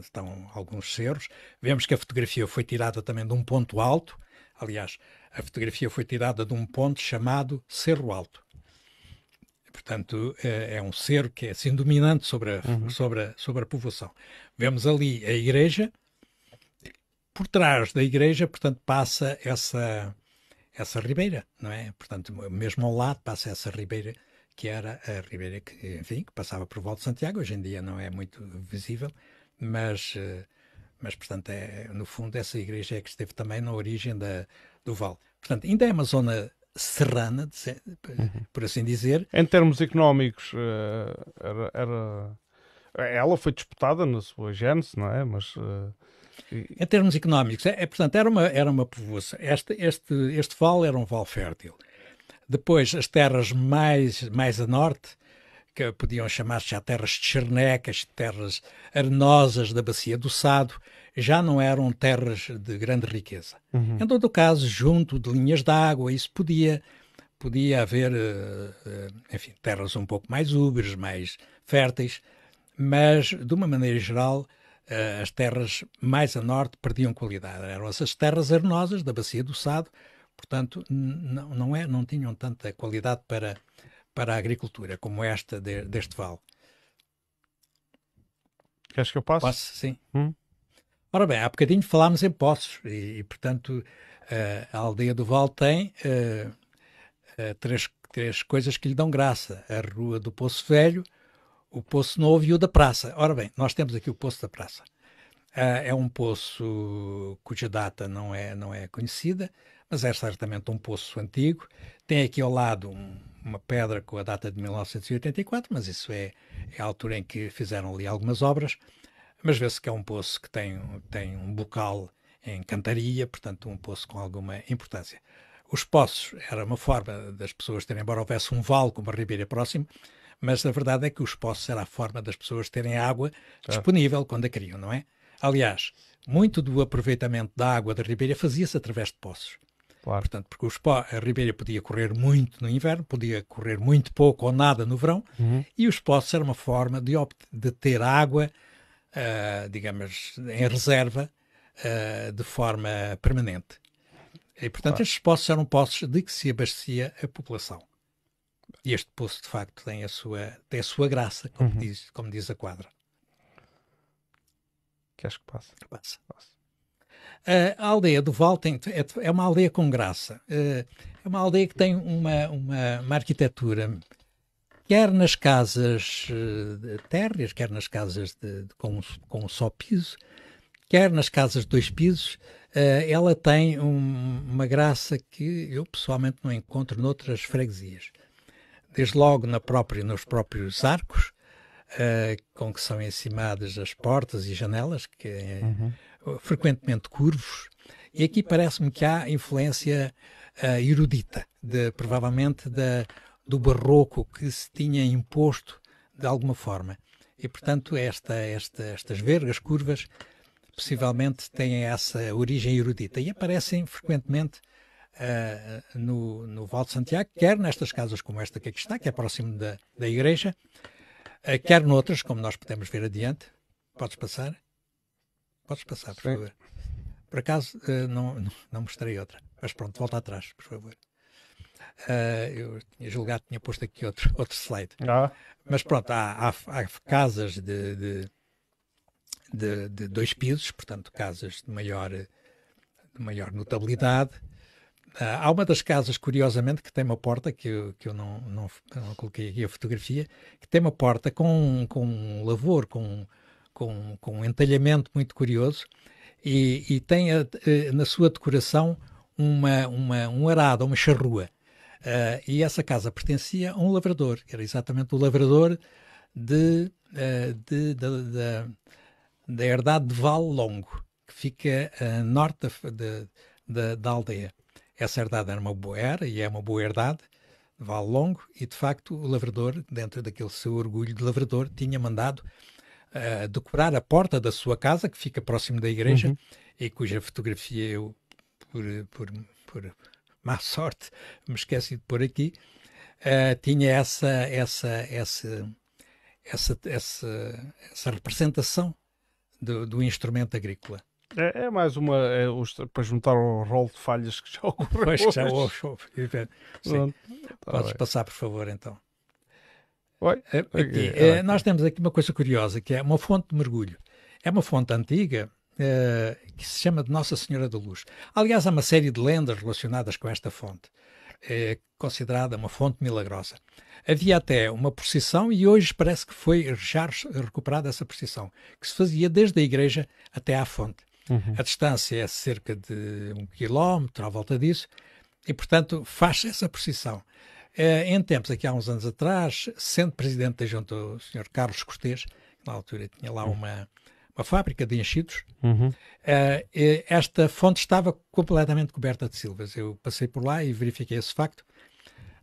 estão alguns cerros. Vemos que a fotografia foi tirada também de um ponto alto. Aliás, a fotografia foi tirada de um ponto chamado Cerro Alto portanto, é, é um ser que é assim dominante sobre a, uhum. sobre a, sobre a povoação. Vemos ali a igreja, por trás da igreja, portanto, passa essa, essa ribeira, não é? Portanto, mesmo ao lado passa essa ribeira, que era a ribeira que, enfim, que passava por Volta de Santiago, hoje em dia não é muito visível, mas, eh, mas portanto, é, no fundo, essa igreja é que esteve também na origem da, do vale. Portanto, ainda é uma zona serrana, uhum. por assim dizer. Em termos económicos, eh, era, era ela foi disputada na sua gênese, não é? Mas. Eh, em termos económicos, é, é, portanto, era uma, era uma povoação. Este, este, este vale era um vale fértil. Depois, as terras mais, mais a norte, que podiam chamar-se já terras de Chernecas, terras arenosas da Bacia do Sado, já não eram terras de grande riqueza. Uhum. Em todo caso, junto de linhas d'água, isso podia podia haver, eh, eh, enfim, terras um pouco mais úberes, mais férteis, mas, de uma maneira geral, eh, as terras mais a norte perdiam qualidade. Eram essas terras arenosas da Bacia do Sado, portanto, não, não, é, não tinham tanta qualidade para, para a agricultura como esta de, deste vale. Queres que eu passe? Posso, sim. Hum? Ora bem, há bocadinho falámos em Poços e, e portanto, eh, a aldeia do Val tem uh, uh, três, três coisas que lhe dão graça: a Rua do Poço Velho, o Poço Novo e o da Praça. Ora bem, nós temos aqui o Poço da Praça. Uh, é um poço cuja data não é, não é conhecida, mas é certamente um poço antigo. Tem aqui ao lado um, uma pedra com a data de 1984, mas isso é, é a altura em que fizeram ali algumas obras mas vê-se que é um poço que tem, tem um bocal em cantaria, portanto, um poço com alguma importância. Os poços era uma forma das pessoas terem, embora houvesse um vale com uma ribeira próximo, mas a verdade é que os poços era a forma das pessoas terem água disponível quando a queriam, não é? Aliás, muito do aproveitamento da água da ribeira fazia-se através de poços. Claro. Portanto, porque os, a ribeira podia correr muito no inverno, podia correr muito pouco ou nada no verão, uhum. e os poços era uma forma de, de ter água uh, digamos, em reserva uh, de forma permanente. E, portanto, claro. estes poços eram poços de que se abastecia a população. E este poço, de facto, tem a sua, tem a sua graça, como, uhum. diz, como diz a quadra. acho que passe? Passa. Passa. Uh, a aldeia do Val tem, é, é, uma aldeia com graça. Uh, é uma aldeia que tem uma, uma, uma arquitetura quer nas casas eh, térreas, quer nas casas de, de, com, com só piso, quer nas casas de dois pisos, uh, ela tem um, uma graça que eu pessoalmente não encontro noutras freguesias. Desde logo na própria, nos próprios arcos, uh, com que são encimadas as portas e janelas, que é uhum. frequentemente curvos, e aqui parece-me que há influência uh, erudita, de, provavelmente da do barroco que se tinha imposto de alguma forma. E, portanto, esta, esta, estas vergas curvas possivelmente têm essa origem erudita e aparecem frequentemente uh, no, no Val de Santiago, quer nestas casas como esta que aqui está, que é próximo da, da igreja, uh, quer noutras, como nós podemos ver adiante. Podes passar? Podes passar, por favor. Por acaso, uh, não, não mostrei outra. Mas pronto, volta atrás, por favor. Uh, eu tinha julgado, tinha posto aqui outro, [LAUGHS] outro slide. Ah. Mas pronto, há, há, há casas de, de, de, de, dois pisos, portanto, casas de maior, de maior notabilidade. Uh, há uma das casas, curiosamente, que tem uma porta, que eu, que eu não, não, não coloquei aqui a fotografia, que tem uma porta com, com um lavor, com, com, com um entalhamento muito curioso, e, e tem a, ah, na sua decoração uma, uma, um arado, uma charrua. Uh, e essa casa pertencia a um lavrador, que era exatamente o lavrador de, uh, de, de, de da herdade de Val Longo, que fica a norte da, da aldeia. Essa herdade era uma boa era e é uma boa herdade, Val Longo, e de facto o lavrador, dentro daquele seu orgulho de lavrador, tinha mandado uh, decorar a porta da sua casa, que fica próximo da igreja, uhum. e cuja fotografia eu, por, por, por má sorte, me esqueci de pôr aqui, uh, tinha essa, essa, essa, essa, essa, essa representação do, do instrumento agrícola. É, é, mais uma. É, para juntar o rol de falhas que já ocorreu. Pois já houve. Sim. Tá Podes bem. passar, por favor, então. Oi? Eh, aqui, ah, eh, nós temos aqui uma coisa curiosa, que é uma fonte de mergulho. É uma fonte antiga, eh, que se chama de Nossa Senhora da Luz. Aliás, há uma série de lendas relacionadas com esta fonte, é considerada uma fonte milagrosa. Havia até uma procissão e hoje parece que foi já recuperada essa procissão, que se fazia desde a igreja até à fonte. Uhum. A distância é cerca de um quilómetro à volta disso e, portanto, faz essa procissão. Eh, em tempos, aqui há uns anos atrás, sendo presidente da Junta o Sr. Carlos Cortês, na altura tinha lá uhum. uma, a fábrica de enchidos, uhum. uh, esta fonte estava completamente coberta de silvas. Eu passei por lá e verifiquei esse facto.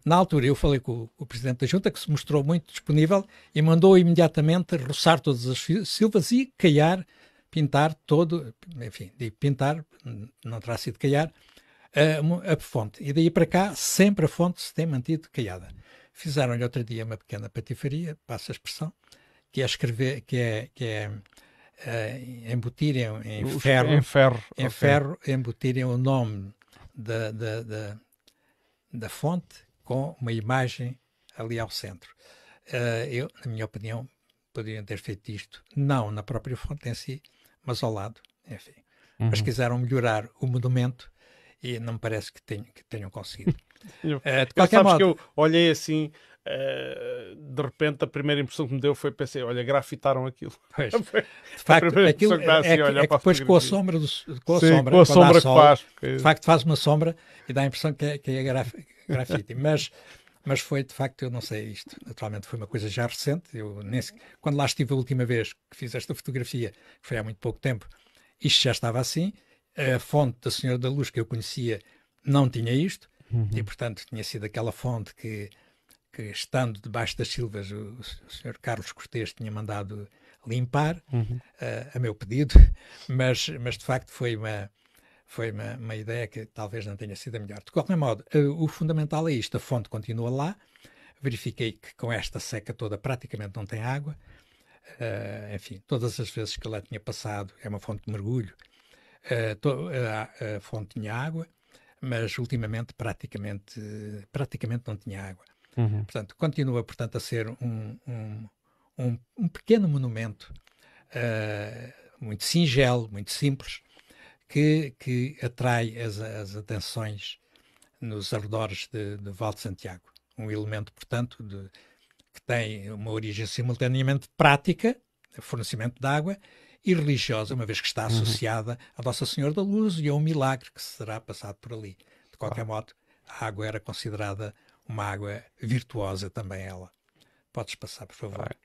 Na altura, eu falei com o presidente da Junta, que se mostrou muito disponível e mandou imediatamente roçar todas as silvas e caiar, pintar todo, enfim, de pintar, não terá sido caiar, a, a fonte. E daí para cá, sempre a fonte se tem mantido caiada. Fizeram-lhe outro dia uma pequena patifaria, passa a expressão, que é escrever, que é, que é uh, embutirem em Os, ferro, em ferro, em okay. ferro embutirem o nome da, da, da, da, fonte com uma imagem ali ao centro. Uh, eu, na minha opinião, poderiam ter feito isto, não na própria fonte em si, mas ao lado, enfim. Uhum. Mas quiseram melhorar o monumento e não me parece que, que tenham conseguido. [LAUGHS] Eu, eh, de qualquer eu, modo, que eu olhei assim, Uh, de repente a primeira impressão que me deu foi pensei, olha, grafitaram aquilo. [LAUGHS] Pois, [LAUGHS] de facto, aquilo é, assim, é, que, é que depois com a sombra, do, com a Sim, sombra, com a sombra sol, que faz. De facto faz uma sombra e dá a impressão que é, que é graf, [LAUGHS] grafite. mas, mas foi, de facto, eu não sei isto, naturalmente foi uma coisa já recente, eu nem, quando lá estive a última vez que fiz esta fotografia, que foi há muito pouco tempo, isto já estava assim, a fonte da Senhora da Luz que eu conhecia não tinha isto, uhum. e portanto tinha sido aquela fonte que que estando debaixo das silvas o, o Sr. Carlos Cortês tinha mandado limpar, uhum. a, eh, a meu pedido, [LAUGHS] mas, mas de facto foi uma, foi uma, uma, ideia que talvez não tenha sido a melhor. De qualquer modo, eh, o fundamental é isto: a fonte continua lá. Verifiquei que com esta seca toda praticamente não tem água. Uh, enfim, todas as vezes que lá tinha passado, é uma fonte de mergulho, uh, to, uh, a fonte tinha água, mas ultimamente praticamente, praticamente não tinha água. Uhum. Portanto, continua, portanto, a ser um, um, um, um pequeno monumento, uh, muito singelo, muito simples, que, que atrai as, as atenções nos arredores de, de Val de Santiago. Um elemento, portanto, de, que tem uma origem simultaneamente prática, fornecimento de água, e religiosa, uma vez que está uhum. associada uhum. à Nossa Senhora da Luz e a um milagre que será passado por ali. De qualquer ah. modo, a água era considerada uma água virtuosa também ela. Podes passar, por favor. Vai.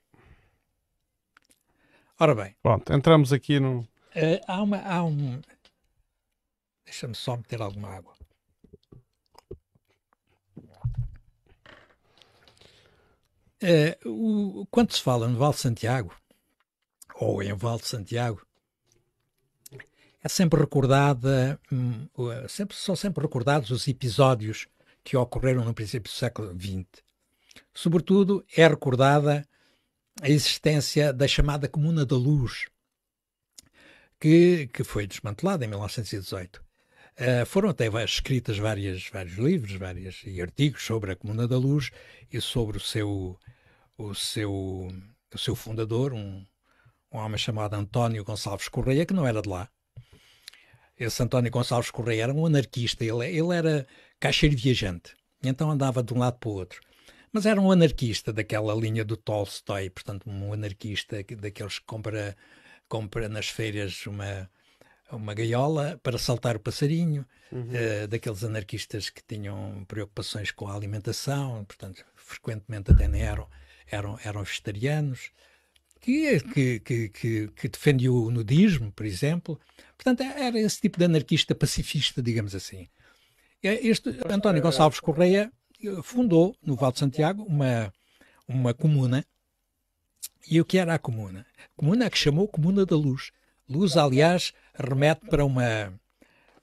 Ora bem. Pronto, entramos aqui no. Uh, eh, há, uma, há um. Deixa-me só meter alguma água. Uh, o, quando se fala no Val de Santiago, ou em Val de Santiago, é sempre recordada, hum, eh, sempre, são sempre recordados os episódios que ocorreram no princípio do século XX. Sobretudo, é recordada a existência da chamada Comuna da Luz, que, que foi desmantelada em 1918. Uh, eh, foram até escritas várias, vários livros várias, e artigos sobre a Comuna da Luz e sobre o seu, o seu, o seu fundador, um, um homem chamado António Gonçalves Correia, que não era de lá. Esse António Gonçalves Correia era um anarquista, ele, ele era caixeiro viajante. Então andava de um lado para o outro. Mas era um anarquista daquela linha do Tolstói, portanto, um anarquista daqueles que compra, compra nas feiras uma, uma gaiola para saltar o passarinho, uhum. uh, daqueles anarquistas que tinham preocupações com a alimentação, portanto, frequentemente até nem eram, eram, eram vegetarianos, que, que, que, que, que defendia o nudismo, por exemplo. Portanto, era esse tipo de anarquista pacifista, digamos assim. É, este António Gonçalves Correia eh, fundou no Val de Santiago uma, uma comuna. E o que era a comuna? A comuna é que chamou Comuna da Luz. Luz, aliás, remete para uma,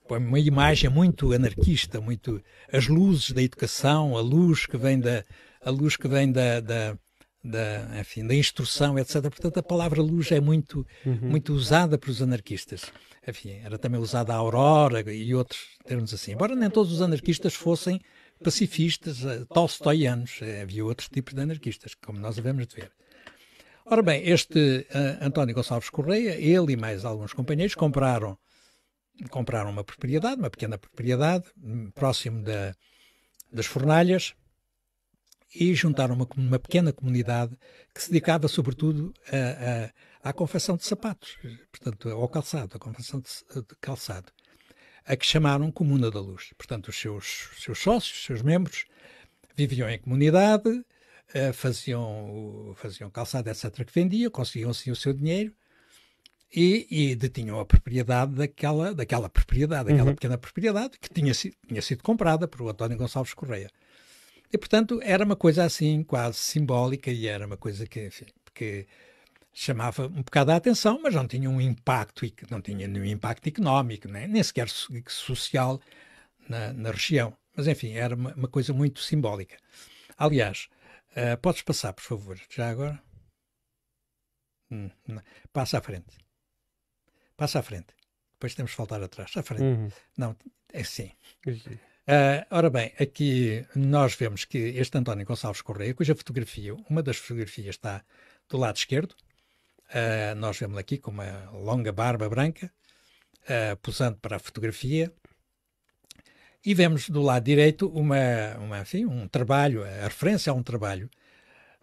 uma imagem muito anarquista, muito as luzes da educação, a luz que vem da a luz que vem da, da da, enfim, da instrução, etc. Portanto, a palavra luz é muito, uhum. muito usada pelos anarquistas. Enfim, era também usada a aurora e outros termos assim. Embora nem todos os anarquistas fossem pacifistas, eh, tolstoianos. Eh, havia outros tipos de anarquistas, como nós devemos de ver. Ora bem, este uh, António Gonçalves Correia, ele e mais alguns companheiros compraram, compraram uma propriedade, uma pequena propriedade, hum, próximo da, das fornalhas, e juntaram uma, uma pequena comunidade que se dedicava sobretudo a, a, à confecção de sapatos, portanto, ao calçado, à confecção de, de, calçado, a que chamaram Comuna da Luz. Portanto, os seus, seus sócios, os seus membros, viviam em comunidade, eh, faziam, faziam calçado, etc., que vendiam, conseguiam assim o seu dinheiro, e, e, detinham a propriedade daquela, daquela propriedade, daquela uhum. pequena propriedade que tinha, tinha sido comprada por António Gonçalves Correia. E, portanto, era uma coisa assim, quase simbólica, e era uma coisa que, enfim, que chamava um bocado a atenção, mas não tinha um impacto, não tinha nenhum impacto económico, né? nem sequer social na, na, região. Mas, enfim, era uma, uma coisa muito simbólica. Aliás, uh, podes passar, por favor, já agora? Hum, passa à frente. Passa à frente. Depois temos de voltar atrás. À frente. Uhum. Não, é assim. Uhum. Uh, ora bem, aqui nós vemos que este António Gonçalves Correia, cuja fotografia, uma das fotografias está do lado esquerdo, uh, nós vemos aqui com uma longa barba branca, uh, posando para a fotografia, e vemos do lado direito uma, uma, enfim, um trabalho, a referência a um trabalho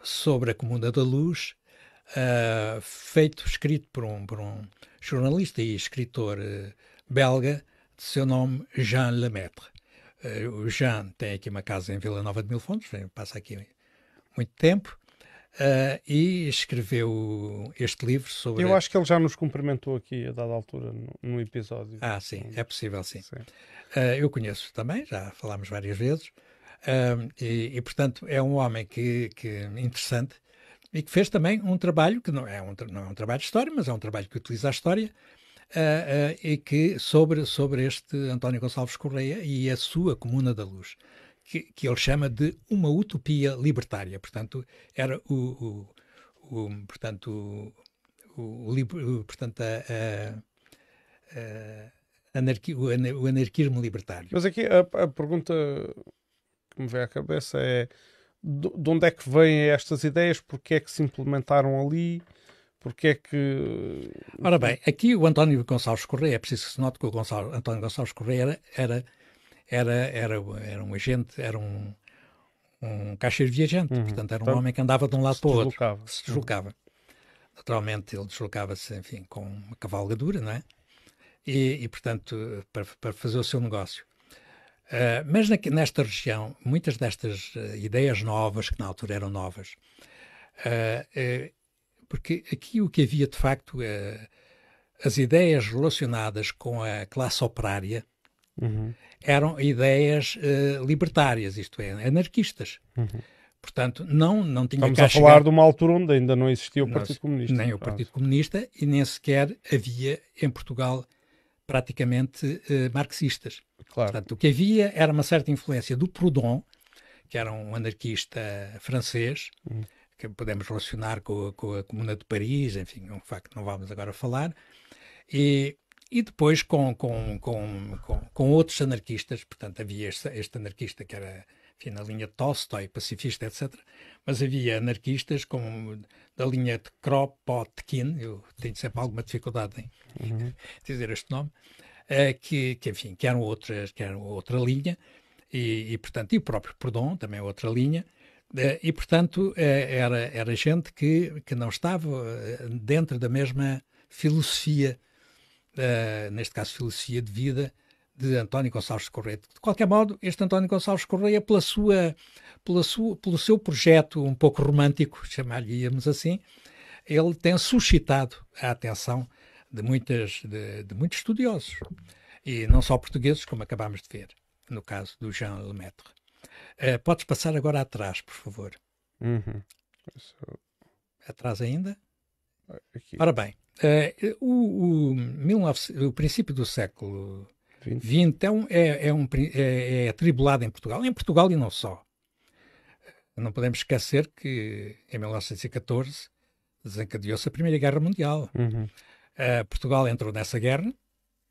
sobre a Comuna da Luz, uh, feito, escrito por um, por um jornalista e escritor belga, de seu nome Jean Lemaitre. Eh, o Jean tem aqui uma casa em Vila Nova de Mil Fontes, passa aqui muito tempo. Uh, e escreveu este livro sobre. Eu acho que ele já nos cumprimentou aqui a dada altura no episódio. Ah, sim, é possível, sim. sim. Uh, eu conheço também, já falámos várias vezes, uh, e, e, portanto é um homem que, que interessante e que fez também um trabalho que não é um, não é um trabalho de história, mas é um trabalho que utiliza a história uh, e que, sobre, sobre este António Gonçalves Correia e a sua Comuna da Luz. Que, que, ele chama de uma utopia libertária. Portanto, era o, o, o portanto, o, o, portanto a, a, a anarqui, o, anarquismo libertário. Mas aqui a, a, pergunta que me vem à cabeça é de onde é que vêm estas ideias? Porque é que se implementaram ali? porque é que. Ora bem, aqui o António Gonçalves Correia, é preciso que se note que o Gonçalo, António Gonçalves Correia era, era, era, era, um agente, era um, um caixeiro viajante, uhum. portanto era um então, homem que andava de um lado para o outro, se deslocava. Naturalmente ele deslocava-se, enfim, com uma cavalgadura, não é? E, e portanto, para, para fazer o seu negócio. Uh, mas na, nesta região, muitas destas uh, ideias novas, que na altura eram novas, uh, porque aqui o que havia de facto, eh, as ideias relacionadas com a classe operária uhum. eram ideias eh, libertárias, isto é, anarquistas. Uhum. Portanto, não, não tinha Estamos a falar chegar... de uma altura onde ainda não existia o Partido Comunista. Nem o Partido Comunista e nem sequer havia em Portugal praticamente eh, marxistas. Claro. Portanto, o que havia era uma certa influência do Proudhon, que era um anarquista francês, uhum que podemos relacionar com, com a Comuna de Paris, enfim, um facto que não vamos agora falar, e, e depois com, com, com, com, com outros anarquistas, portanto, havia este, este anarquista que era enfim, na linha Tolstói, pacifista, etc. Mas havia anarquistas como da linha de Kropotkin, eu tenho sempre alguma dificuldade em uhum. dizer este nome, eh, que, que, enfim, que eram, outras, que eram outra linha, e, e portanto, e o próprio Proudhon, também é outra linha, eh, e, portanto, eh, era, era gente que, que não estava eh, dentro da mesma filosofia, neste caso, filosofia de vida, de António Gonçalves Correia. De qualquer modo, este António Gonçalves Correia, pela sua, pela sua, pelo seu projeto um pouco romântico, chamaríamos assim, ele tem suscitado a atenção de, muitas, de, de muitos estudiosos, e não só portugueses, como acabámos de ver, no caso do Jean Lemaitre. Eh, podes passar agora atrás, por favor. Uhum. So... Atrás ainda? Aqui. Ora bem, uh, o, o, 19, o, princípio do século XX então, é, é, é, um, é, é atribulado em Portugal, em Portugal e não só. Não podemos esquecer que em 1914 desencadeou-se a Primeira Guerra Mundial. Uhum. Uh, Portugal entrou nessa guerra.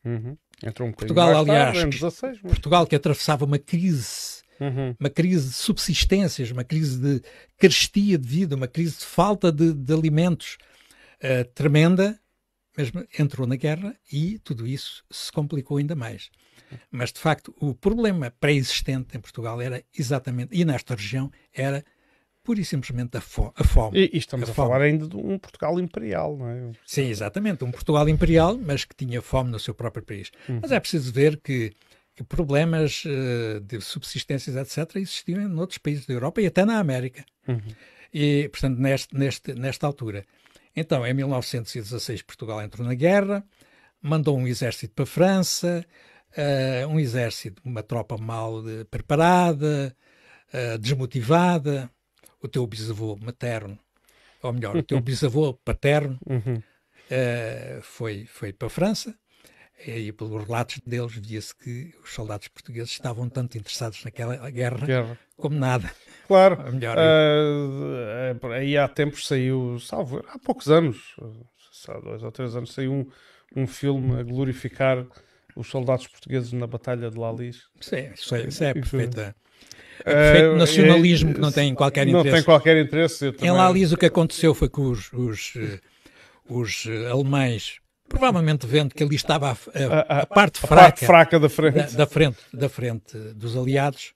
Uhum. Entrou um Portugal, aliás, tarde, 16, mas... Portugal que atravessava uma crise uhum. uma crise de subsistências, uma crise de carestia de vida, uma crise de falta de, de alimentos uh, tremenda, mesmo entrou na guerra e tudo isso se complicou ainda mais. Mas, de facto, o problema pré-existente em Portugal era exatamente, e nesta região, era pura e simplesmente a, fo a fome. E, e estamos a, a falar ainda de um Portugal imperial, não é? Sim, exatamente. Um Portugal imperial, mas que tinha fome no seu próprio país. Uhum. Mas é preciso ver que problemas uh, de subsistências, etc., existiam em outros países da Europa e até na América. Uhum. E, portanto, neste, neste, nesta altura. Então, em 1916, Portugal entrou na guerra, mandou um exército para a França, uh, um exército, uma tropa mal eh, preparada, uh, desmotivada. O teu bisavô materno, ou melhor, o teu [LAUGHS] bisavô paterno, uhum. foi, foi para a França é, e pelos relatos deles via-se que os soldados portugueses estavam tanto interessados naquela guerra, guerra. como nada. Claro. [LAUGHS] Melhor, uh, aí há tempos saiu, salvo, há poucos anos, há dois ou três anos, saiu um, um filme a glorificar os soldados portugueses na Batalha de Lalis. Sim, isso é, isso é perfeita. É perfeito nacionalismo que não tem qualquer interesse. Não tem qualquer interesse. Em Lalis o que aconteceu foi que os, os, eh, os eh, alemães Provavelmente vendo que ali estava a, a, a, a parte, fraca parte fraca, da frente. Da, da, frente. da frente dos aliados.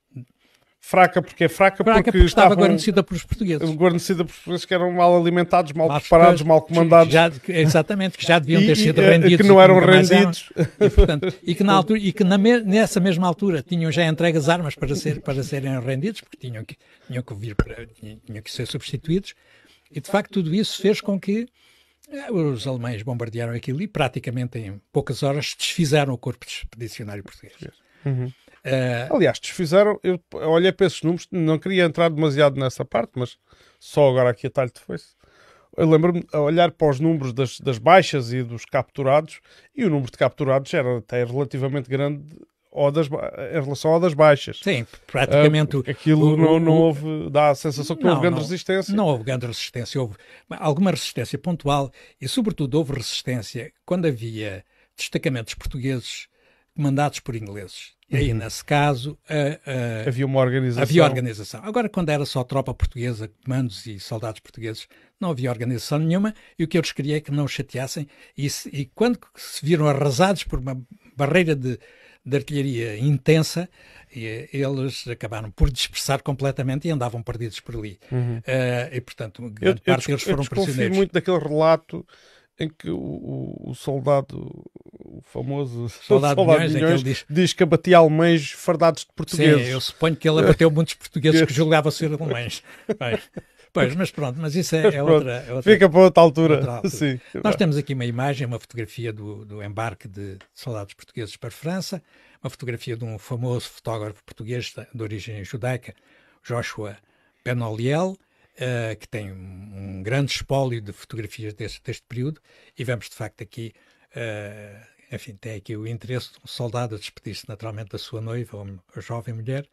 Fraca porque é fraca, fraca porque, porque estava guarnecida pelos portugueses. Guarnecida por portugueses que eram mal alimentados, mal, preparados, mal comandados. Já, [LAUGHS] exatamente, que já deviam ter e, sido e, rendidos. Que não eram rendidos. E, portanto, e, que, na altura, e que na me, nessa mesma altura tinham já entregues armas para, ser, para serem rendidos, porque tinham que, tinham que vir para, tinham que ser substituídos. E de facto tudo isso fez com que os alemães bombardearam aquilo e praticamente em poucas horas desfizeram o corpo de expedicionário português. Uhum. Uh, Aliás, desfizeram, eu olhei para esses números, não queria entrar demasiado nessa parte, mas só agora aqui a talho de foice. Eu lembro-me a olhar para os números das, das, baixas e dos capturados, e o número de capturados era até relativamente grande ou das, em relação a das baixas. Sim, praticamente. Uh, aquilo o, não, não houve, dá a sensação que não, houve grande não, resistência. Não houve grande resistência, houve alguma resistência pontual e, sobretudo, houve resistência quando havia destacamentos portugueses mandados por ingleses. E aí, uhum. nesse caso, havia uma organização. Havia organização. Agora, quando era só tropa portuguesa, comandos e soldados portugueses, não havia organização nenhuma e o que eu lhes queria é que não os chateassem. E, se, e quando se viram arrasados por uma barreira de de artilharia intensa, e eh, eles acabaram por dispersar completamente e andavam perdidos por ali. Uhum. Uh, e, portanto, grande eu, parte eu deles foram eu prisioneiros. muito daquele relato em que o, o soldado, o famoso [LAUGHS] soldado, soldado Milhões, Milhões diz, diz, que abatia alemães fardados de portugueses. Sim, eu suponho que ele abateu [LAUGHS] muitos portugueses que julgavam ser alemães. Bem, Pois, mas pronto, mas isso é, é outra, é outra, Fica para outra altura. Outra altura. Sim, Nós temos aqui uma imagem, uma fotografia do, do embarque de soldados portugueses para a França, uma fotografia de um famoso fotógrafo português de origem judaica, Joshua Benoliel, uh, que tem um grande espólio de fotografias deste, deste período, e vemos de facto aqui. Uh, enfim, tem aqui o interesse de um soldado a despedir-se naturalmente da sua noiva, uma jovem mulher,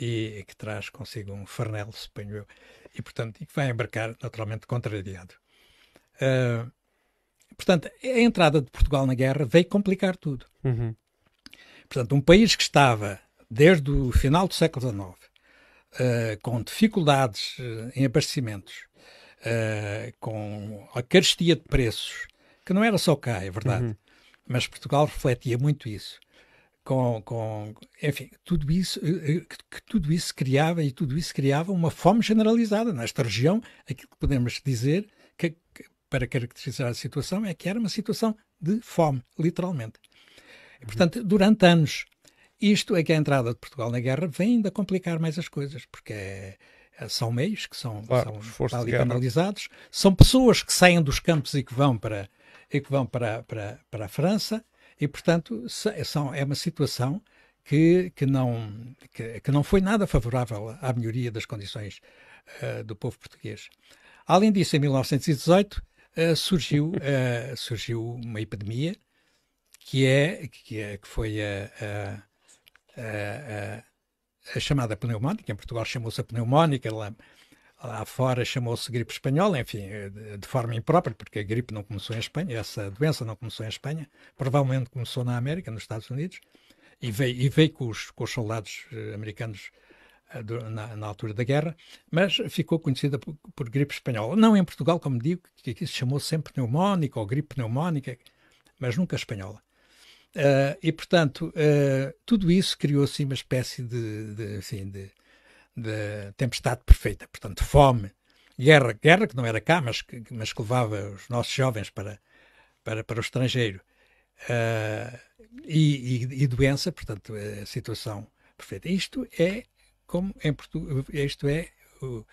e que traz consigo um farnel, suponho eu, e, portanto, e que vai embarcar naturalmente contrariado. Uh, portanto, a entrada de Portugal na guerra veio complicar tudo. Uhum. Portanto, um país que estava, desde o final do século XIX, uh, ah, com dificuldades uh, em abastecimentos, com a carestia de preços, que não era só cá, é verdade, uhum. mas Portugal refletia muito isso com, com enfim, tudo isso, eh, eh, que tudo isso criava e tudo isso criava uma fome generalizada nesta região. Aquilo que podemos dizer que, que, para caracterizar a situação é que era uma situação de fome, literalmente. E, portanto, durante anos, isto é que a entrada de Portugal na guerra vem ainda complicar mais as coisas, porque é, é são meios que são, claro, são ali canalizados, são pessoas que saem dos campos e que vão para, e que vão para, para, para a França e, portanto, são, é uma situação que, que, não, que, que não foi nada favorável à melhoria das condições uh, do povo português. Além disso, em 1918 uh, eh, surgiu, uh, [LAUGHS] surgiu uma epidemia que, é, que, é, que foi a, a, a, a chamada pneumónica. Em Portugal chamou-se a pneumónica, lá, lá fora chamou-se gripe espanhola, enfim, eh, de forma imprópria, porque a gripe não começou em Espanha, essa doença não começou em Espanha, provavelmente começou na América, nos Estados Unidos, e veio, e veio com, os, com os soldados eh, americanos eh, na, na, altura da guerra, mas ficou conhecida por, por, gripe espanhola. Não em Portugal, como digo, que aqui se chamou sempre pneumónica ou gripe pneumónica, mas nunca espanhola. Uh, e, portanto, uh, tudo isso criou assim uma espécie de, de, assim, de de tempestade perfeita, portanto, fome, guerra, guerra que não era cá, mas que, mas que levava os nossos jovens para, para, para o estrangeiro, uh, e, e, e, doença, portanto, é a situação perfeita. Isto é como em Portugal, isto é o,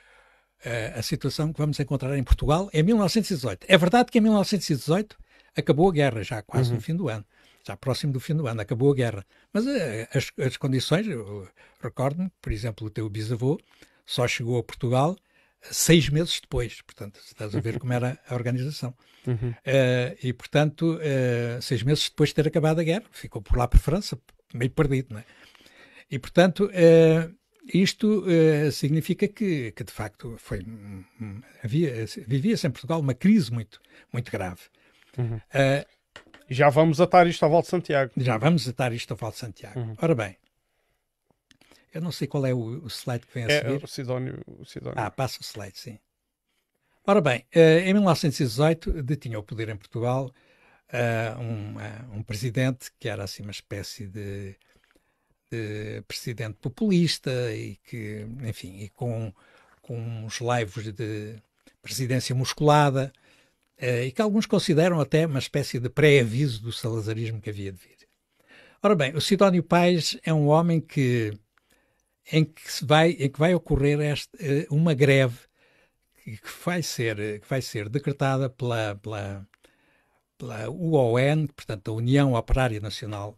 a, a situação que vamos encontrar em Portugal em 1918. É verdade que em 1918 acabou a guerra, já quase uhum. no fim do ano já próximo do fim do ano, acabou a guerra. Mas eh, as, as condições, recordo-me, por exemplo, o teu bisavô só chegou a Portugal eh, seis meses depois, portanto, estás a ver como era a organização. Uhum. Uh, e, portanto, uh, seis meses depois de ter acabado a guerra, ficou por lá para a França, meio perdido, não é? E, portanto, uh, isto significa que, que, de facto, foi, hum, hum, havia, vivia-se em Portugal uma crise muito, muito grave. Uhum. Já vamos atar isto ao Valde Santiago. Já vamos atar isto ao Valde Santiago. Uhum. Ora bem, eu não sei qual é o, o slide que vem a é, seguir. É o Sidónio, o Sidónio. Ah, passa o slide, sim. Ora bem, eh, em 1918 detinha o poder em Portugal eh, um, eh, um presidente que era assim uma espécie de, de, presidente populista e que, enfim, e com, com uns laivos de presidência musculada eh, e que alguns consideram até uma espécie de pré-aviso do salazarismo que havia de vir. Ora bem, o Sidónio Pais é um homem que, em, que se vai, em que vai ocorrer eh, uma greve que vai ser, eh, que vai ser decretada pela, pela, pela UON, portanto, a União Operária Nacional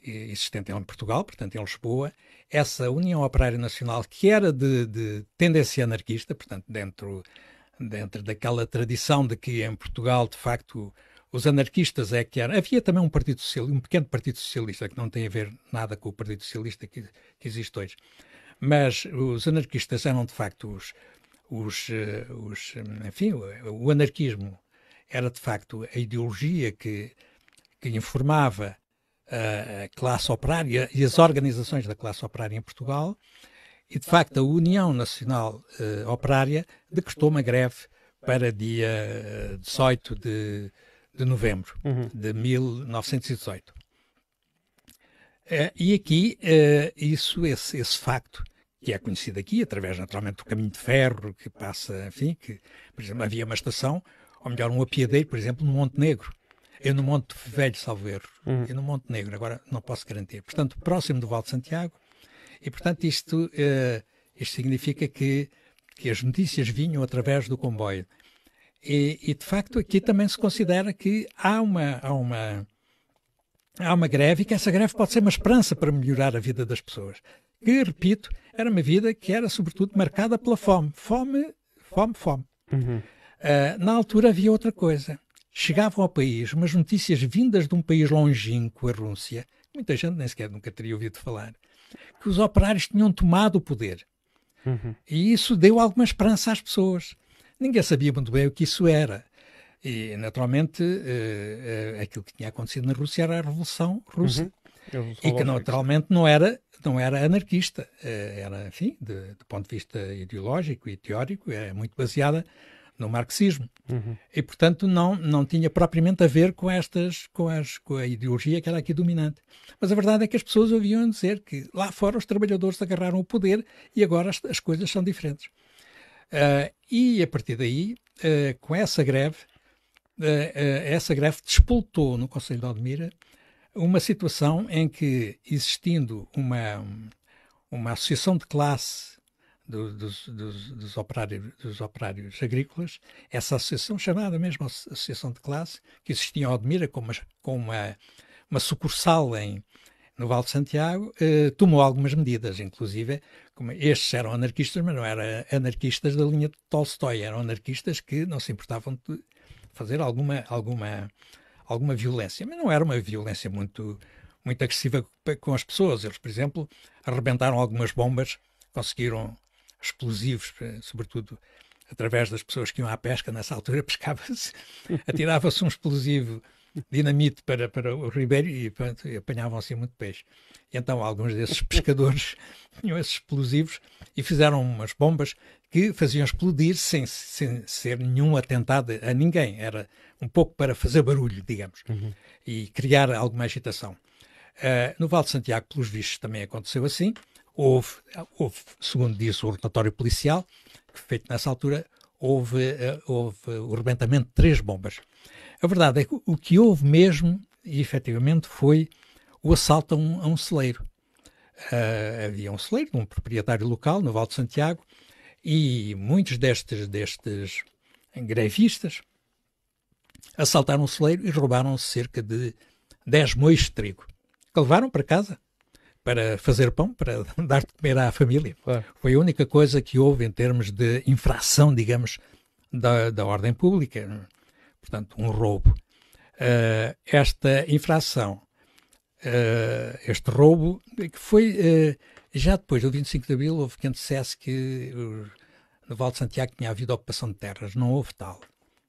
existente em Portugal, portanto em Lisboa, essa União Operária Nacional, que era de, de tendência anarquista, portanto dentro dentro daquela tradição de que em Portugal, de facto, os anarquistas é que eram. Havia também um partido socialista, um pequeno partido socialista, que não tem a ver nada com o partido socialista que, que existe hoje. Mas os anarquistas eram, de facto, os. os, eh, os enfim, o, anarquismo era, de facto, a ideologia que, que informava a classe operária e as organizações da classe operária em Portugal e, de facto, a União Nacional uh, Operária decretou uma greve para dia 18 eh, de, de novembro uhum. de 1918. Uh, eh, e aqui, uh, isso, esse, esse facto, que é conhecido aqui, através naturalmente do caminho de ferro que passa, enfim, que, por exemplo, havia uma estação, ou melhor, um apiadeiro, por exemplo, no Monte Negro. Eu no Monte Velho, salvo erro. Uhum. Eu no Monte Negro, agora não posso garantir. Portanto, próximo do Val de Santiago, e, portanto, isto, uh, isto significa que, que as notícias vinham através do comboio. E, e, de facto, aqui também se considera que há uma, há, uma, há uma greve e que essa greve pode ser uma esperança para melhorar a vida das pessoas. Que, repito, era uma vida que era, sobretudo, marcada pela fome. Fome, fome, fome. Uhum. Uh, na altura havia outra coisa. Chegavam ao país umas notícias vindas de um país longínquo, a Rússia, muita gente nem sequer nunca teria ouvido falar, que os operários tinham tomado o poder. Uhum. E isso deu alguma esperança às pessoas. Ninguém sabia muito bem o que isso era. E, naturalmente, uh, uh, aquilo que tinha acontecido na Rússia era a Revolução Russa. Uhum. E que, naturalmente, não era, não era anarquista. Uh, era, enfim, de, do ponto de vista ideológico e teórico, é muito baseada no marxismo. Uhum. E, portanto, não, não tinha propriamente a ver com, estas, com, as, com a ideologia que era aqui dominante. Mas a verdade é que as pessoas ouviam dizer que lá fora os trabalhadores agarraram o poder e agora as, as coisas são diferentes. Uh, e, a partir daí, uh, com essa greve, uh, essa greve despoltou no Conselho de Aldemira uma situação em que, existindo uma, uma associação de classe do, dos, dos, dos, operários, dos operários agrícolas, essa associação, chamada mesmo Associação de Classe, que existia em Odmira com uma, com uma, uma sucursal em, no Vale de Santiago, eh, tomou algumas medidas, inclusive, como estes eram anarquistas, mas não eram anarquistas da linha de Tolstói, eram anarquistas que não se importavam de fazer alguma, alguma, alguma violência, mas não era uma violência muito, muito agressiva com as pessoas. Eles, por exemplo, arrebentaram algumas bombas, conseguiram explosivos, eh, sobretudo através das pessoas que iam à pesca nessa altura, [LAUGHS] pescava-se, atirava-se um explosivo dinamite para, para o ribeiro e, pronto, e apanhavam assim muito peixe. E então alguns desses [LAUGHS] pescadores tinham esses explosivos e fizeram umas bombas que faziam explodir sem, sem ser nenhum atentado a ninguém. Era um pouco para fazer barulho, digamos, uhum. e criar alguma agitação. Uh, no vale de Santiago, pelos vistos, também aconteceu assim houve, houve segundo diz o relatório policial, feito nessa altura, houve, eh, houve o rebentamento de três bombas. A verdade é que o que houve mesmo, e efetivamente, foi o assalto a um, a um celeiro. Uh, havia um celeiro, um proprietário local, no Val de Santiago, e muitos destes, destes grevistas assaltaram o celeiro e roubaram cerca de 10 mois de trigo, que levaram para casa para fazer pão, para [LAUGHS] dar de comer à família. Claro. Foi a única coisa que houve em termos de infração, digamos, da, da ordem pública. Portanto, um roubo. Uh, esta infração, uh, este roubo, que foi uh, já depois do 25 de abril, houve quem dissesse que no Val de Santiago tinha havido ocupação de terras. Não houve tal.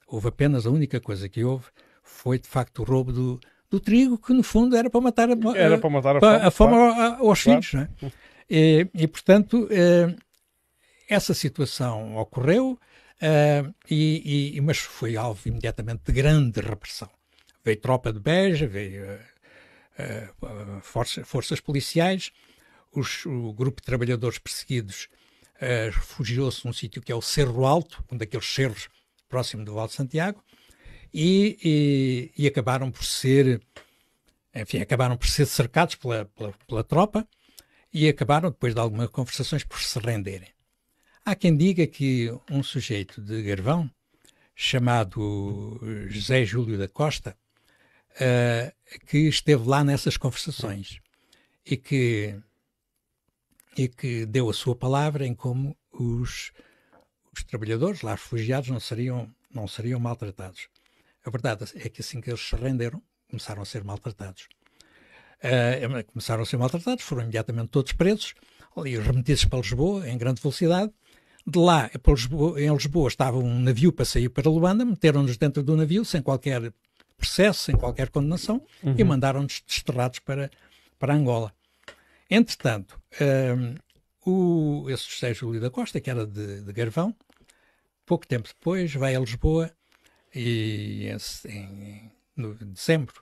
Houve apenas, a única coisa que houve foi, de facto, o roubo do, do trigo, que no fundo era para matar a, era para matar a, fome, a fome claro. aos filhos. Né? E, e, portanto, eh, essa situação ocorreu, eh, e, e, mas foi alvo imediatamente de grande repressão. Veio tropa de Beja, veio eh, forças policiais, os, o grupo de trabalhadores perseguidos refugiou-se num sítio que é o Cerro Alto, um daqueles cerros próximo do Val de Santiago, e, e, e acabaram por ser, enfim, acabaram por ser cercados pela, pela, pela tropa e acabaram, depois de algumas conversações, por se renderem. Há quem diga que um sujeito de Garvão, chamado José Júlio da Costa, uh, que esteve lá nessas conversações e que, e que deu a sua palavra em como os, os trabalhadores lá refugiados não seriam, não seriam maltratados. A verdade é que assim que eles se renderam, começaram a ser maltratados. Uh, começaram a ser maltratados, foram imediatamente todos presos, ali remetidos para Lisboa, em grande velocidade. De lá, é para Lisboa, em Lisboa, estava um navio para sair para Luanda, meteram-nos dentro do navio, sem qualquer processo, sem qualquer condenação, uhum. e mandaram-nos desterrados para, para Angola. Entretanto, um, ah, o, esse José Júlio da Costa, que era de, de Garvão, pouco tempo depois vai a Lisboa e em, em no dezembro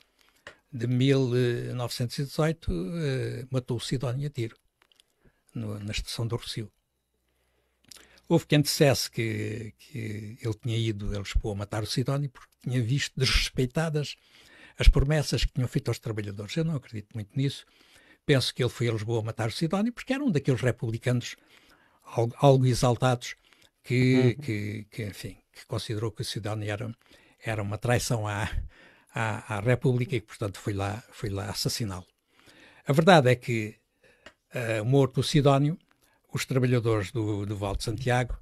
de 1918 eh, matou o Sidónio a tiro no, na estação do Rocio. Houve quem dissesse que, que ele tinha ido a Lisboa matar o Sidónio porque tinha visto desrespeitadas as promessas que tinham feito aos trabalhadores. Eu não acredito muito nisso. Penso que ele foi a Lisboa matar o Sidónio porque era um daqueles republicanos algo, algo exaltados que, uhum. que, que, enfim, que considerou que o Sidónio era, era uma traição à, à, à República e, portanto, foi lá, foi lá assassiná-lo. A verdade é que, uh, morto o Sidónio, os trabalhadores do, do Val de Santiago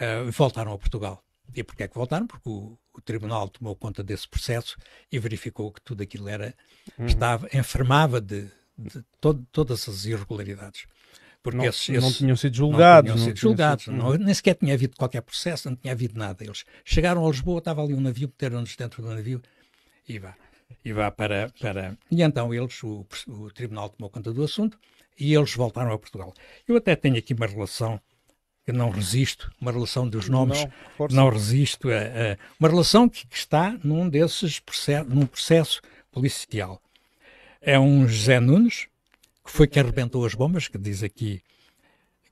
uh, voltaram a Portugal. E porquê é que voltaram? Porque o, o, tribunal tomou conta desse processo e verificou que tudo aquilo era, uhum. estava, enfermava de, de todas as irregularidades. Porque não, esses, não tinham sido julgados. Não tinham sido julgados, Não, nem sequer tinha havido qualquer processo, não tinha havido nada. Eles chegaram a Lisboa, estava ali um navio, meteram-nos dentro do navio e vá. E vá para. para... E então eles, o, o tribunal tomou conta do assunto e eles voltaram a Portugal. Eu até tenho aqui uma relação que não resisto, uma relação dos nomes, não, não resisto, a, a, uma relação que, que está num desses num processo policial. É um José Nunes, foi quem arrebentou as bombas, que diz aqui,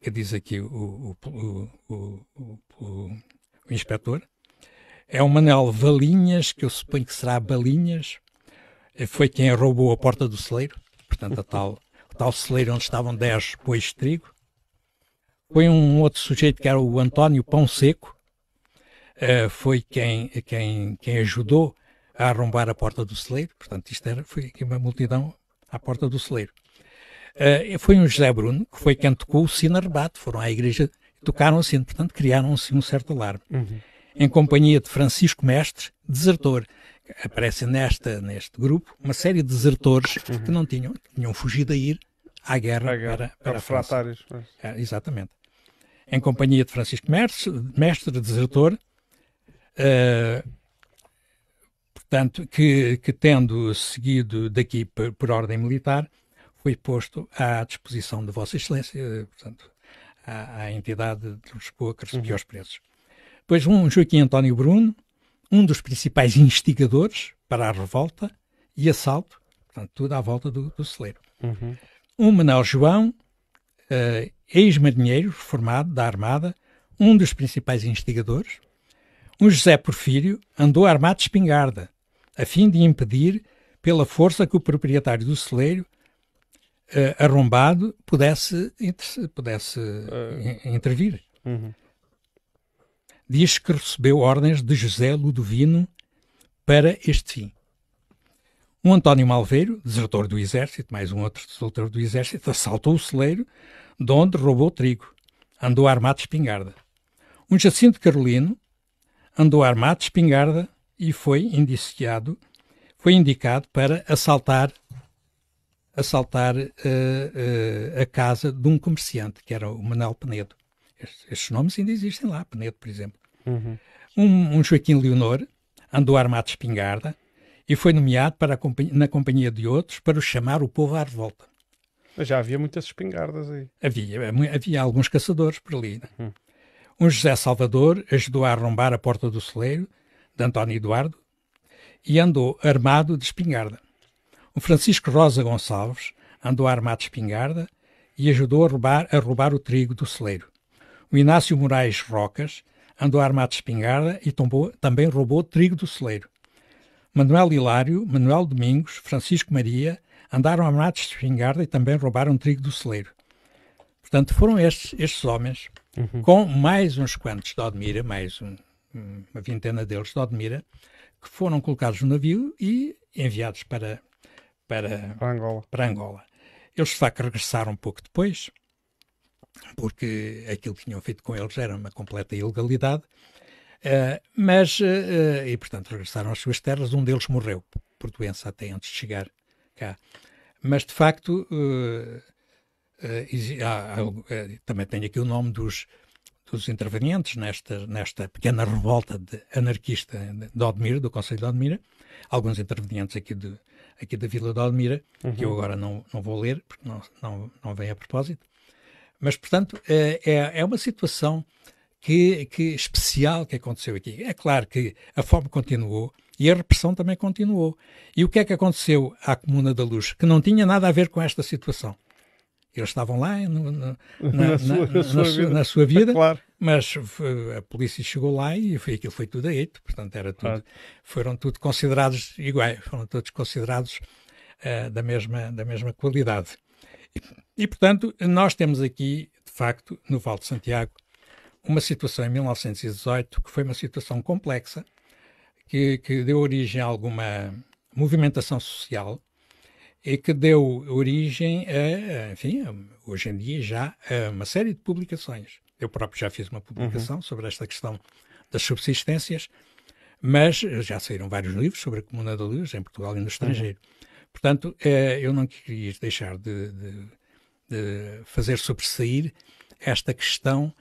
que diz aqui o, o, o, o inspetor. É o Manuel Valinhas, que eu suponho que será Balinhas, foi quem roubou a porta do celeiro, portanto, a tal, o tal celeiro onde estavam 10 bois de trigo. Foi um outro sujeito que era o António Pão Seco, eh, foi quem, quem, quem ajudou a arrombar a porta do celeiro, portanto, isto era, foi uma multidão à porta do celeiro. Uh, foi um José Bruno que foi quem tocou o sino a rebate, foram à igreja, tocaram o sino, assim, portanto criaram-se assim um certo alarme. Uhum. Em companhia de Francisco Mestre, desertor. Aparece nesta, neste grupo uma série de desertores uhum. que não tinham, tinham fugido a ir à guerra, à guerra. para, para a França. Mas... É, exatamente. Em companhia de Francisco Mestre, mestre desertor, uh, portanto, que, que, tendo seguido daqui por, por ordem militar, foi posto à disposição de Vossa Excelência, portanto, à, à entidade de Lisboa que recebia uhum. os preços. Pois um Joaquim António Bruno, um dos principais instigadores para a revolta e assalto, portanto, tudo à volta do, do celeiro. Uhum. Um Manuel João, uh, ex-marinheiro formado da Armada, um dos principais instigadores. Um José Porfírio andou armado de espingarda, a fim de impedir, pela força, que o proprietário do celeiro uh, arrombado pudesse, pudesse uh, intervir. Uhum. Diz que recebeu ordens de José Ludovino para este fim. Um António Malveiro, desertor do exército, mais um outro desertor do exército, assaltou o celeiro, de onde roubou trigo. Andou armado de espingarda. Um Jacinto Carolino andou armado de espingarda e foi indiciado, foi indicado para assaltar assaltar uh, eh, uh, eh, a casa de um comerciante, que era o Manuel Penedo. Estes, estes nomes ainda existem lá, Penedo, por exemplo. Uhum. Um, um, Joaquim Leonor andou armado de espingarda e foi nomeado para companhia, na companhia de outros para chamar o povo à revolta. Mas já havia muitas espingardas aí. Havia, é havia alguns caçadores por ali. Né? Uhum. Um José Salvador ajudou a arrombar a porta do celeiro de António Eduardo e andou armado de espingarda. O Francisco Rosa Gonçalves andou armado de espingarda e ajudou a roubar, a roubar o trigo do celeiro. O Inácio Moraes Rocas andou armado de espingarda e tombou, também roubou trigo do celeiro. Manuel Hilário, Manuel Domingos, Francisco Maria andaram armados de espingarda e também roubaram trigo do celeiro. Portanto, foram estes, estes homens, uhum. com mais uns quantos de Odmira, mais um, uma vintena deles de Odmira, que foram colocados no navio e enviados para para, para, Angola. para Angola. Eles, de facto, regressaram um pouco depois, porque aquilo que tinham feito com eles era uma completa ilegalidade, uh, mas, uh, e portanto regressaram às suas terras, um deles morreu por doença até antes de chegar cá. Mas, de facto, uh, há, há, também tenho aqui o nome dos, dos intervenientes nesta, nesta pequena revolta de anarquista de Odmira, do Conselho de Odmira, alguns intervenientes aqui de, aqui da Vila de Almira, uhum. que eu uhum. agora não, não vou ler, porque não, não, não vem a propósito. Mas, portanto, é, é, é uma situação que, que especial que aconteceu aqui. É claro que a fome continuou e a repressão também continuou. E o que é que aconteceu à Comuna da Luz, que não tinha nada a ver com esta situação? Eles estavam lá no, no, na, [LAUGHS] na, sua, na, sua na, sua, vida, claro. mas foi, a polícia chegou lá e foi, aquilo foi tudo a eito, portanto era tudo, claro. foram tudo considerados iguais, foram todos considerados uh, da, mesma, da mesma qualidade. E, e, portanto, nós temos aqui, de facto, no Val de Santiago, uma situação em 1918 que foi uma situação complexa, que, que deu origem a alguma movimentação social, e que deu origem a, enfim, hoje em dia já, a uma série de publicações. Eu próprio já fiz uma publicação uhum. sobre esta questão das subsistências, mas já saíram vários livros sobre a Comuna da Luz em Portugal e no estrangeiro. Uhum. Portanto, eh, eu não queria deixar de, de, de fazer sobressair esta questão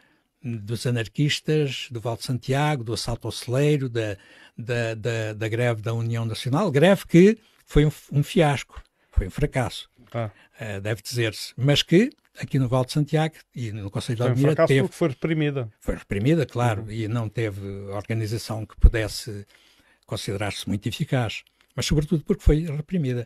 dos anarquistas, do Val de Santiago, do assalto ao celeiro, da, da, da, da greve da União Nacional, greve que foi um, um fiasco. Foi um fracasso, ah. deve dizer-se. Mas que aqui no Val de Santiago e no Conselho de Almira um teve... foi reprimida. Foi reprimida, claro, uhum. e não teve organização que pudesse considerar-se muito eficaz, mas sobretudo porque foi reprimida.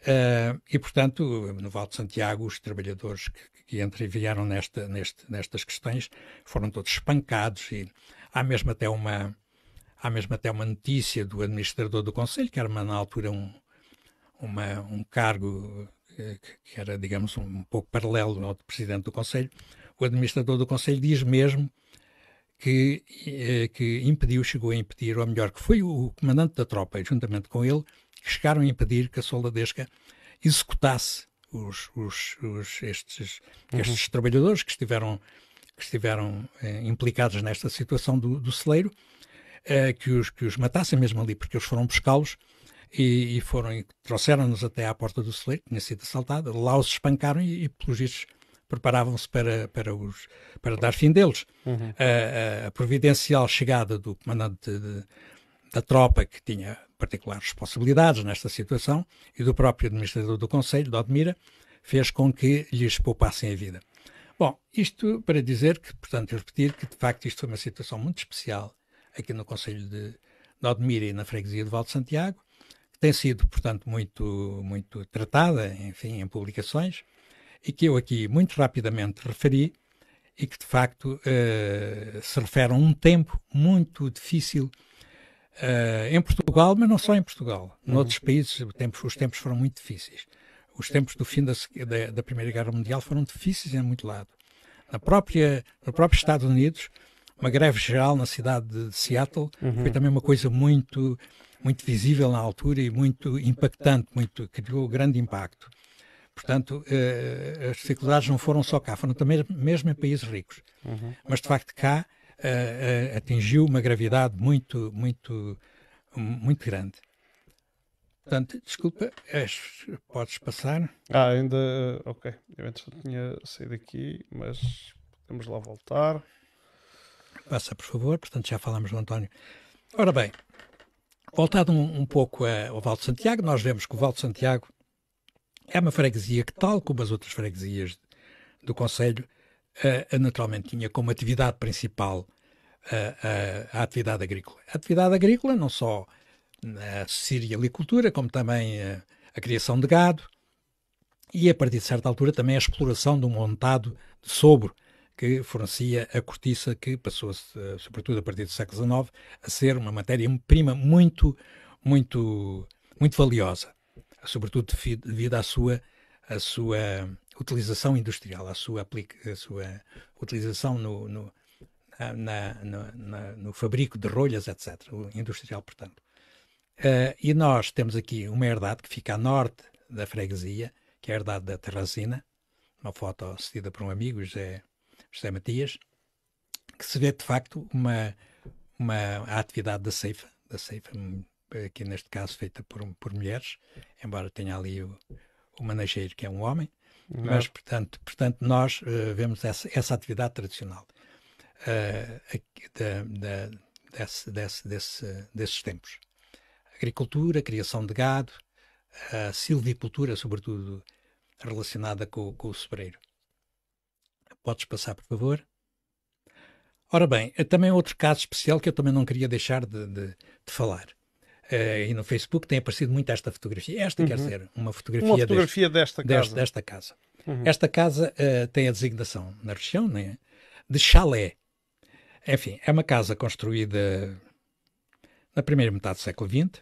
Uh, e, portanto, no Val de Santiago, os trabalhadores que, que entreviaram nesta, neste, nestas questões foram todos espancados e há mesmo até uma, há mesmo até uma notícia do administrador do Conselho, que era, na altura, um, uma, um cargo eh, que era, digamos, um pouco paralelo ao de presidente do Conselho, o administrador do Conselho diz mesmo que, eh, que impediu, chegou a impedir, ou melhor, que foi o comandante da tropa, juntamente com ele, que chegaram a impedir que a Soldadesca executasse os, os, os estes, uhum. estes uhum. trabalhadores que estiveram, que estiveram eh, implicados nesta situação do, do celeiro, eh, que, os, que os matassem mesmo ali, porque eles foram buscá-los e, e foram trouxeram-nos até à porta do celeiro, que tinha sido assaltada, lá os espancaram e, e pelos vistos, preparavam-se para, para, os, para dar fim deles. Uhum. A, a, providencial chegada do comandante de, de, da tropa, que tinha particulares responsabilidades nesta situação, e do próprio administrador do Conselho, Dodmira, fez com que lhes poupassem a vida. Bom, isto para dizer que, portanto, eu repetir que de facto isto foi uma situação muito especial aqui no Conselho de Dodmira e na freguesia de Valde Santiago, tem sido, portanto, muito, muito tratada, enfim, em publicações, e que eu aqui muito rapidamente referi, e que de facto uh, se refere a um tempo muito difícil uh, em Portugal, mas não só em Portugal. Uhum. Noutros países tempo, os tempos foram muito difíceis. Os tempos do fim da, da, da, Primeira Guerra Mundial foram difíceis em muito lado. Na própria, no próprio Estados Unidos, uma greve geral na cidade de Seattle uhum. foi também uma coisa muito muito visível na altura e muito impactante, muito, criou grande impacto. Portanto, eh, as dificuldades não foram só cá, foram também mesmo em países ricos. Uhum. Mas, de facto, cá eh, eh, atingiu uma gravidade muito, muito, muito grande. Portanto, desculpa, és, podes passar. Ah, ainda. Ok. Eu antes tinha saído aqui, mas podemos lá voltar. Passa, por favor. Portanto, já falamos do António. Ora bem, Voltado um, um pouco ao Val Santiago, nós vemos que o Val Santiago é uma freguesia que, tal como as outras freguesias do Conselho, uh, naturalmente tinha como atividade principal a, eh, a, atividade agrícola. A atividade agrícola, não só a cerealicultura, como também a, a, criação de gado e, a partir de certa altura, também a exploração de um montado de sobro que fornecia a cortiça, que passou, sobretudo a partir do século XIX, a ser uma matéria-prima muito, muito, muito valiosa, sobretudo devido à sua, à sua utilização industrial, à sua, à sua utilização no, no, na, na, no fabrico de rolhas, etc., industrial, portanto. Uh, e nós temos aqui uma herdade que fica a norte da freguesia, que é a herdade da Terracina, uma foto cedida por um amigo, José José Matias, que se vê de facto uma, uma a atividade da Ceifa, da Ceifa, aqui eh, neste caso feita por, por mulheres, embora tenha ali o, o manageiro que é um homem, Não. mas portanto, portanto nós uh, vemos essa, essa atividade tradicional uh, aqui, da, da, desse, desse, desse, desses tempos. Agricultura, criação de gado, silvicultura, sobretudo relacionada com, com o sobreiro. Podes passar, por favor. Ora bem, eh, também outro caso especial que eu também não queria deixar de, de, de falar. Uh, e no Facebook tem aparecido muito esta fotografia. Esta uhum. quer dizer, uma fotografia, uma fotografia deste, desta, casa. Desta casa. Uhum. Esta casa uh, tem a designação na região né, de chalé. Enfim, é uma casa construída na primeira metade do século XX.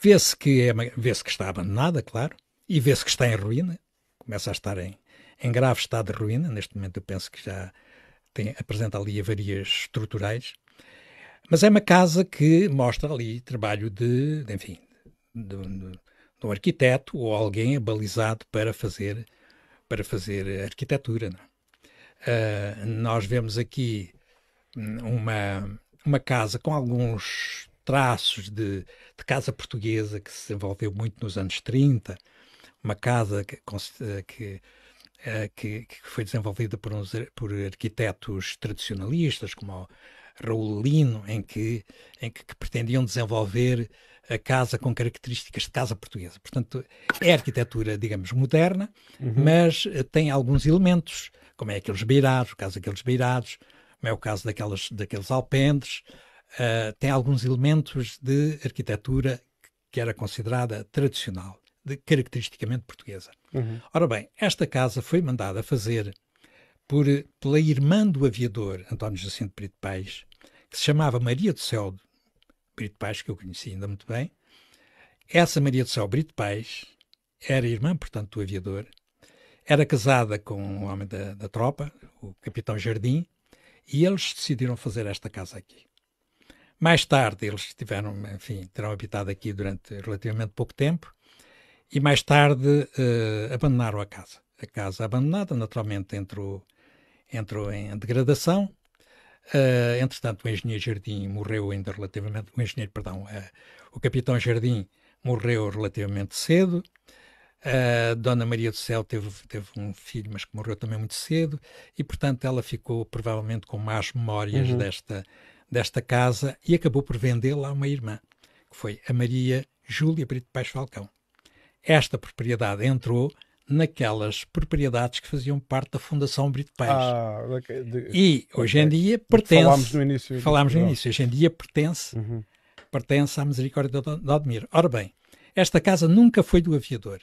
Vê-se que, é, vê que está abandonada, claro, e vê-se que está em ruína. Começa a estar em, em grave estado de ruína. Neste momento, eu penso que já tem, apresenta ali avarias estruturais. Mas é uma casa que mostra ali trabalho de, de enfim, de, de, de um arquiteto ou alguém abalizado para fazer, para fazer arquitetura. Uh, nós vemos aqui uma, uma casa com alguns traços de, de, casa portuguesa que se desenvolveu muito nos anos 30, uma casa que, que eh, que, que, foi desenvolvida por, uns, por arquitetos tradicionalistas, como Raul Lino, em que, em que, que, pretendiam desenvolver a casa com características de casa portuguesa. Portanto, é arquitetura, digamos, moderna, uhum. mas eh, tem alguns elementos, como é aqueles beirados, o caso daqueles beirados, como é o caso daquelas, daqueles alpendres, uh, tem alguns elementos de arquitetura que era considerada tradicional de caracteristicamente portuguesa. Uhum. Ora bem, esta casa foi mandada fazer por, pela irmã do aviador António Jacinto Brito Pais, que se chamava Maria do Céu Brito Pais, que eu conheci ainda muito bem. Essa Maria do Céu Brito Pais era irmã, portanto, do aviador, era casada com um homem da, da tropa, o capitão Jardim, e eles decidiram fazer esta casa aqui. Mais tarde, eles tiveram, enfim, terão habitado aqui durante relativamente pouco tempo, e mais tarde uh, abandonaram a casa. A casa abandonada, naturalmente, entrou, entrou em degradação. Uh, entretanto, o engenheiro Jardim morreu ainda relativamente... O engenheiro, perdão, uh, o capitão Jardim morreu relativamente cedo. Uh, Dona Maria do Céu teve, teve um filho, mas que morreu também muito cedo. E, portanto, ela ficou provavelmente com más memórias uhum. desta, desta casa e acabou por vendê-la a uma irmã, que foi a Maria Júlia Brito Paes Falcão esta propriedade entrou naquelas propriedades que faziam parte da Fundação Brito Pais. Ah, e hoje em dia pertence... Falámos no início. Falámos no início. Hoje em dia pertence, uhum. pertence à Misericórdia de Odmir. Ora bem, esta casa nunca foi do aviador.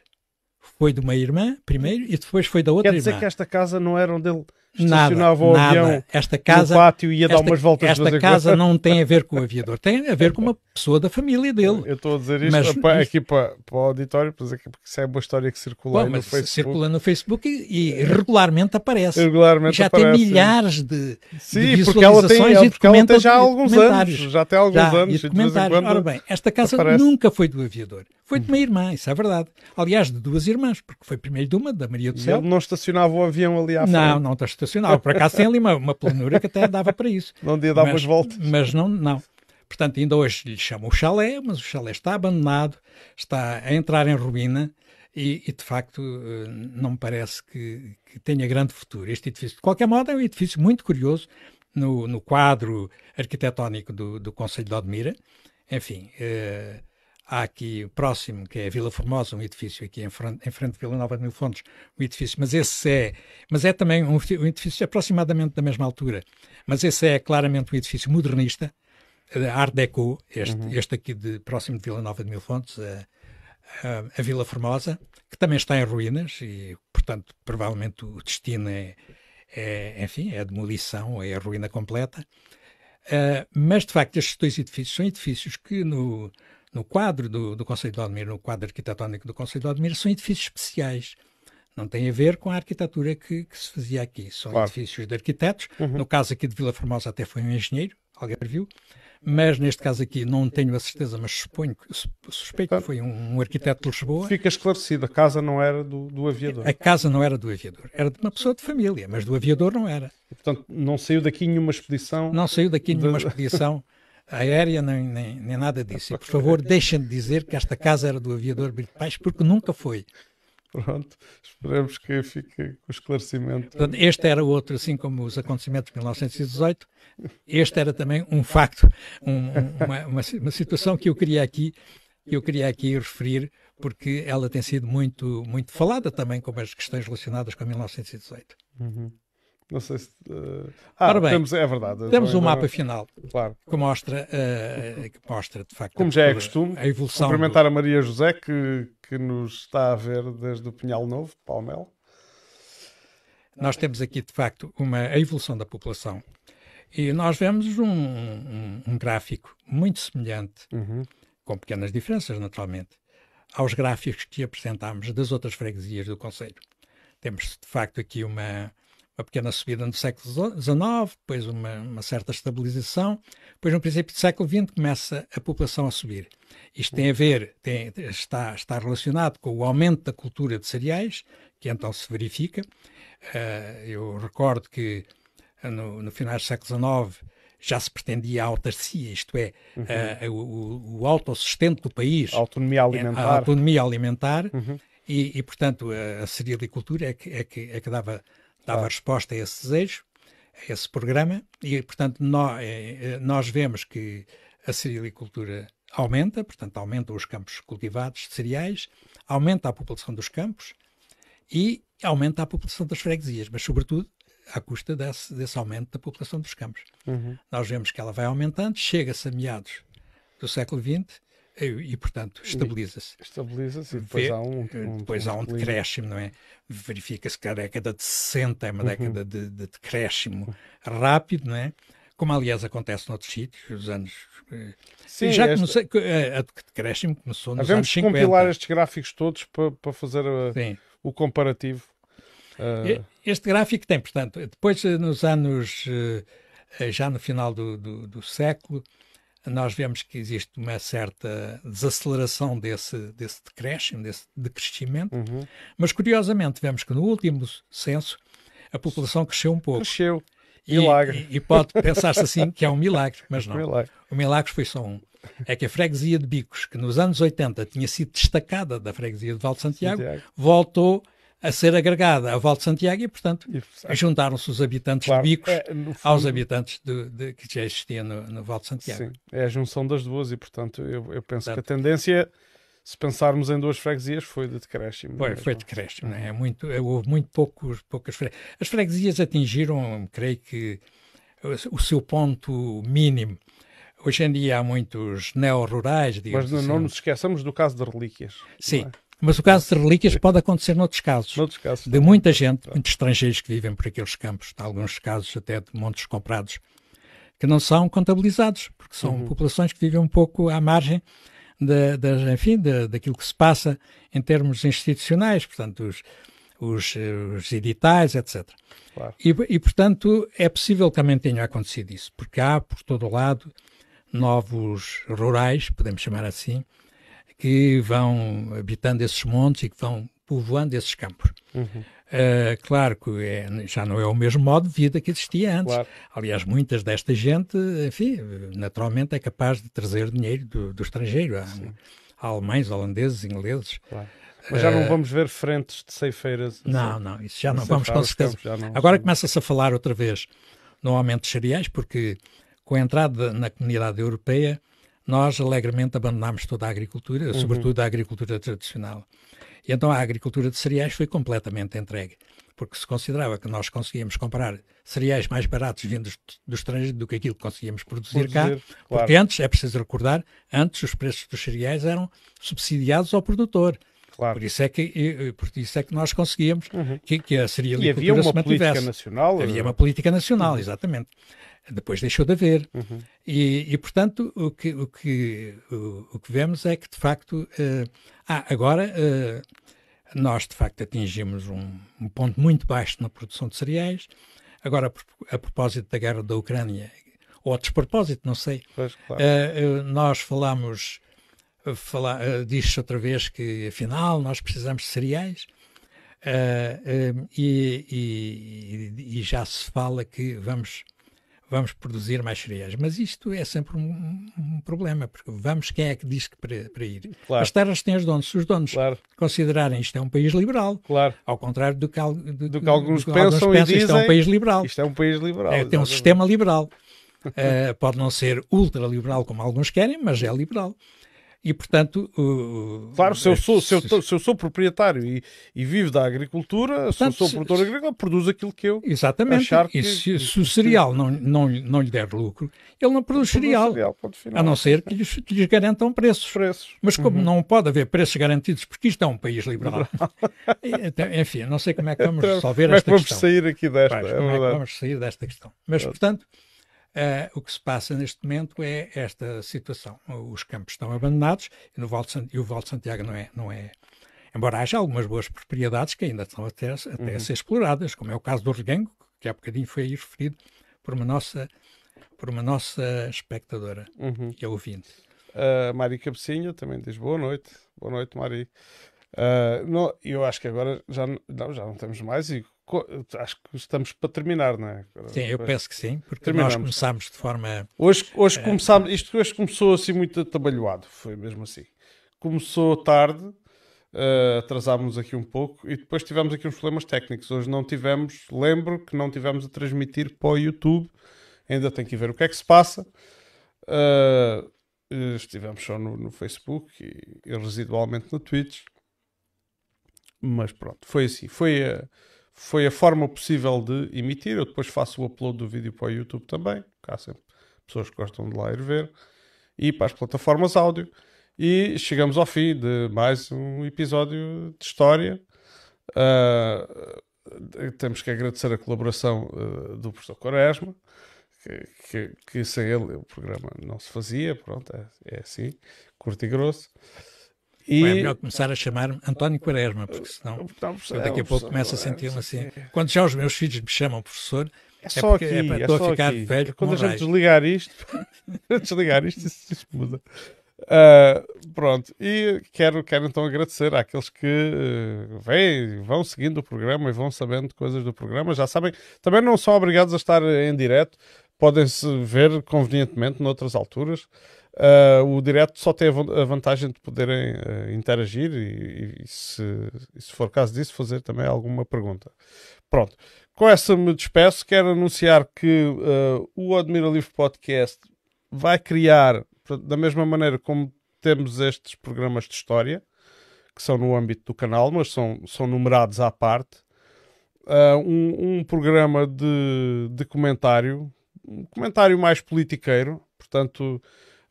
Foi de uma irmã, primeiro, e depois foi da outra irmã. Quer dizer irmã. que esta casa não era onde ele Estacionava nada, o avião nada. esta casa, no pátio e ia esta, dar umas voltas. Esta casa não tem a ver com o aviador, tem a ver com uma pessoa da família dele. Eu estou a dizer isto, mas, para, isto... aqui para, para, o auditório, pois é porque isso é uma história que circula Bom, no Facebook. Circula no Facebook e, e regularmente aparece. Regularmente e já aparece. tem milhares de, Sim, de visualizações porque ela tem, porque ela tem já há alguns anos. Já tem alguns já, anos. E comentários. Ora bem, esta casa aparece. nunca foi do aviador. Foi de uma uhum. irmã, isso é verdade. Aliás, de duas irmãs, porque foi primeiro de uma, da Maria do Céu. Ele não estacionava o avião ali à frente. Não, não está para cá sem tem ali uma, uma planura que até dava para isso. Não ia dar mas, umas voltas. Mas não, não. Portanto, ainda hoje lhe chamam o chalé, mas o chalé está abandonado, está a entrar em ruína e, e de facto, eh, não me parece que, que, tenha grande futuro este edifício. De qualquer modo, é um edifício muito curioso no, no quadro arquitetónico do, do Conselho de Odmira. Enfim, eh, Há aqui próximo, que é a Vila Formosa, um edifício aqui em frente, em frente de Vila Nova de Mil Fontes, um edifício, mas esse é, mas é também um, um edifício aproximadamente da mesma altura, mas esse é claramente um edifício modernista, eh, Art Deco, este, uhum. este aqui de próximo de Vila Nova de Mil Fontes, a, eh, a, eh, a, Vila Formosa, que também está em ruínas e, portanto, provavelmente o destino é, é enfim, é a demolição, é a ruína completa. Uh, mas, de facto, estes dois edifícios são edifícios que no, no quadro do, do Conselho de Odmir, no quadro arquitetónico do Conselho de Odmir, são edifícios especiais. Não tem a ver com a arquitetura que, que se fazia aqui. São claro. edifícios de arquitetos. Uhum. No caso aqui de Vila Formosa até foi um engenheiro, viu? mas neste caso aqui não tenho a certeza, mas suponho, suspeito que foi um, um, arquiteto de Lisboa. Fica esclarecido, a casa não era do, do, aviador. A casa não era do aviador, era de uma pessoa de família, mas do aviador não era. E, portanto, não saiu daqui nenhuma expedição? Não saiu daqui nenhuma expedição aérea nem, nem, nem nada disso. E, por favor, deixem de dizer que esta casa era do aviador Brito Paes, porque nunca foi. Pronto, esperemos que fique com esclarecimento. Portanto, este era outro, assim como os acontecimentos de 1918, este era também um facto, um, uma, uma, uma, situação que eu queria aqui eu queria aqui referir, porque ela tem sido muito, muito falada também, como as questões relacionadas com 1918. Uhum. Não sei se. Uh... Ah, bem, temos, é verdade. Temos um mapa final claro. que, mostra, uh, que mostra, de facto, como já é costume, a evolução. Cumprimentar do... a Maria José, que, que nos está a ver desde o Pinhal Novo, Palmel. Nós temos aqui, de facto, uma, a evolução da população. E nós vemos um, um, um gráfico muito semelhante, uhum. com pequenas diferenças, naturalmente, aos gráficos que apresentámos das outras freguesias do Conselho. Temos, de facto, aqui uma uma pequena subida no século XIX, depois uma, uma, certa estabilização, depois no princípio do século XX começa a população a subir. Isto tem a ver, tem, está, está relacionado com o aumento da cultura de cereais, que então se verifica. Uh, eu recordo que ah, no, no final do século XIX já se pretendia a autarcia, isto é, uhum. uh, o, o autossustento do país. A autonomia é, alimentar. A autonomia alimentar. Uhum. E, e, portanto, a, a cerealicultura é que, é, que, é que dava dava claro. resposta a esse desejo, a esse programa, e, portanto, nós, é, é, nós vemos que a cerealicultura aumenta, portanto, aumentam os campos cultivados de cereais, aumenta a população dos campos e aumenta a população das freguesias, mas, sobretudo, à custa desse, desse aumento da população dos campos. Uhum. Nós vemos que ela vai aumentando, chega-se a meados do século XX e, portanto, estabiliza-se. Estabiliza-se e depois há um, eh, um depois um há um decréscimo, não é? Verifica-se que a década de 60 é uma uhum. década de, de decréscimo rápido, não é? como aliás acontece noutros sítios, os anos. Eh, Sim, já esta... comecei, eh, a decréscimo começou nos Havemos anos 50. compilar estes gráficos todos para, para fazer o comparativo. Este gráfico tem, portanto, depois nos anos, já no final do, do, do século, nós vemos que existe uma certa desaceleração desse, desse decréscimo, desse decrescimento, uhum. mas curiosamente vemos que no último censo a população cresceu um pouco. Cresceu. milagre. E, e pode pensar-se assim que é um milagre, mas [LAUGHS] não. Milagre. O milagre foi só um. É que a freguesia de Bicos, que nos anos 80 tinha sido destacada da freguesia de Valde Santiago, Santiago. voltou a ser agregada à Val de Santiago e, portanto, juntaram-se os habitantes claro, de Bicos é, fundo, aos habitantes de, de, que já existiam no, no Val de Santiago. Sim, é a junção das duas e, portanto, eu, eu penso portanto, que a tendência, se pensarmos em duas freguesias, foi de decréscimo. Foi, é, foi de decréscimo, é? Uhum. é muito, é, houve muito poucos, poucas freguesias. As freguesias atingiram, creio que, o, seu ponto mínimo. Hoje em dia há muitos neo-rurais, digamos Mas não, assim. não nos esqueçamos do caso de relíquias. Sim, mas o caso de relíquias pode acontecer noutros casos. Noutros casos de muita gente, muitos estrangeiros que vivem por aqueles campos, em alguns casos até de montes comprados, que não são contabilizados, porque são uhum. populações que vivem um pouco à margem da, enfim, da, daquilo que se passa em termos institucionais, portanto, os, os, os editais, etc. Claro. E, e, portanto, é possível que também tenha acontecido isso, porque há, por todo o lado, novos rurais, podemos chamar assim, que vão habitando esses montes e que vão povoando esses campos. Uhum. Uh, claro que é, já não é o mesmo modo de vida que existia antes. Claro. Aliás, muitas desta gente, enfim, naturalmente é capaz de trazer dinheiro do, do estrangeiro. Há, há, alemães, holandeses, ingleses. Claro. Mas já não eh, vamos ver frentes de ceifeiras. não, não, isso já não vamos com certeza. Não... Agora começa-se a falar outra vez no aumento de cereais, porque com a entrada na comunidade europeia, nós alegremente abandonámos toda a agricultura, uhum. sobretudo a agricultura tradicional. E então a agricultura de cereais foi completamente entregue, porque se considerava que nós conseguíamos comprar cereais mais baratos vindos do estrangeiro do que aquilo que conseguíamos produzir, produzir cá, claro. porque antes, é preciso recordar, antes os preços dos cereais eram subsidiados ao produtor. Claro. Por, isso é que, por isso é que nós conseguíamos uhum. que, que, a cerealicultura se mantivesse. E havia eh, uma política nacional? Havia uma política nacional, exatamente depois deixou de haver. Uhum. E, e, portanto, o que, o, que, o, o, que vemos é que, de facto, uh, ah, agora uh, nós, de facto, atingimos um, um, ponto muito baixo na produção de cereais. Agora, a propósito da guerra da Ucrânia, ou a despropósito, não sei, pois, claro. uh, nós falamos, fala, diz-se outra vez que, afinal, nós precisamos de cereais. E, e, e já se fala que vamos vamos produzir mais cereais. Mas isto é sempre um, um problema, porque vamos, quem é que diz que para, para ir? Claro. As terras têm os donos. Se os donos claro. considerarem isto é um país liberal, claro. ao contrário do que, al, do, do que alguns do pensam, alguns pensam isto é um país liberal. Isto é um país liberal. É, tem um sistema liberal. uh, [LAUGHS] pode não ser ultraliberal como alguns querem, mas é liberal. E, portanto... Uh, claro, se eu sou, se eu, se eu sou proprietário e, e vivo da agricultura, portanto, se eu sou produtor agrícola, produzo aquilo que eu Exatamente. Achar que, e se, se o cereal não, não, não lhe der lucro, ele não produz cereal, cereal a não ser que lhes, que lhes garantam preços. preços. Mas como uhum. não pode haver preços garantidos, porque isto é um país liberal... [LAUGHS] então, enfim, não sei como é que vamos então, resolver então, esta como é que vamos questão. sair aqui desta? é como verdade. é que vamos sair desta questão. Mas, portanto, Uh, o que se passa neste momento é esta situação. Os campos estão abandonados e, no Val de, e o Val de Santiago não é, não é. Embora haja algumas boas propriedades que ainda estão até, até uhum. a ser exploradas, como é o caso do Regango, que há bocadinho foi aí referido por uma nossa, por uma nossa espectadora uhum. e ouvinte. Uh, Mari Cabecinha também diz boa noite. Boa noite, Mari. Uh, não, eu acho que agora já não, já não temos mais e acho que estamos para terminar, não é? Sim, eu penso que sim, porque terminamos. nós começámos de forma. Hoje, hoje eh, começámos, isto hoje começou assim muito atabalhoado, foi mesmo assim. Começou tarde, uh, eh, atrasámos aqui um pouco e depois tivemos aqui uns problemas técnicos. Hoje não tivemos, lembro que não tivemos a transmitir para o YouTube, ainda tem que ver o que é que se passa. Uh, estivemos só no, no Facebook e, e, residualmente no Twitch. Mas pronto, foi assim. Foi a. Uh, foi a forma possível de emitir. Eu depois faço o upload do vídeo para o YouTube também. Cá sempre pessoas que gostam de lá ir ver. E para as plataformas áudio. E chegamos ao fim de mais um episódio de história. Uh, temos que agradecer a colaboração uh, do professor Quaresma, que, que, que, sem ele o programa não se fazia. Pronto, é, é assim, curto e grosso. E... é melhor começar a chamar-me António Quaresma, porque senão eu daqui a é, pouco começo a sentir-me é, assim. É. Quando já os meus filhos me chamam professor, é só aqui, é para é só ficar aqui. velho Quando a gente desligar isto, [LAUGHS] desligar isto, isso muda. Uh, pronto, e quero, quero então agradecer àqueles que uh, vêm, vão seguindo o programa e vão sabendo coisas do programa. Já sabem, também não são obrigados a estar em direto, podem-se ver convenientemente noutras alturas. Uh, o direto só tem a vantagem de poderem uh, interagir e, e se, se, for caso disso, fazer também alguma pergunta. Pronto, com essa me despeço. Quero anunciar que uh, o Admira Livre Podcast vai criar, da mesma maneira como temos estes programas de história, que são no âmbito do canal, mas são, são numerados à parte, um, um, programa de, de comentário, um comentário mais politiqueiro, portanto.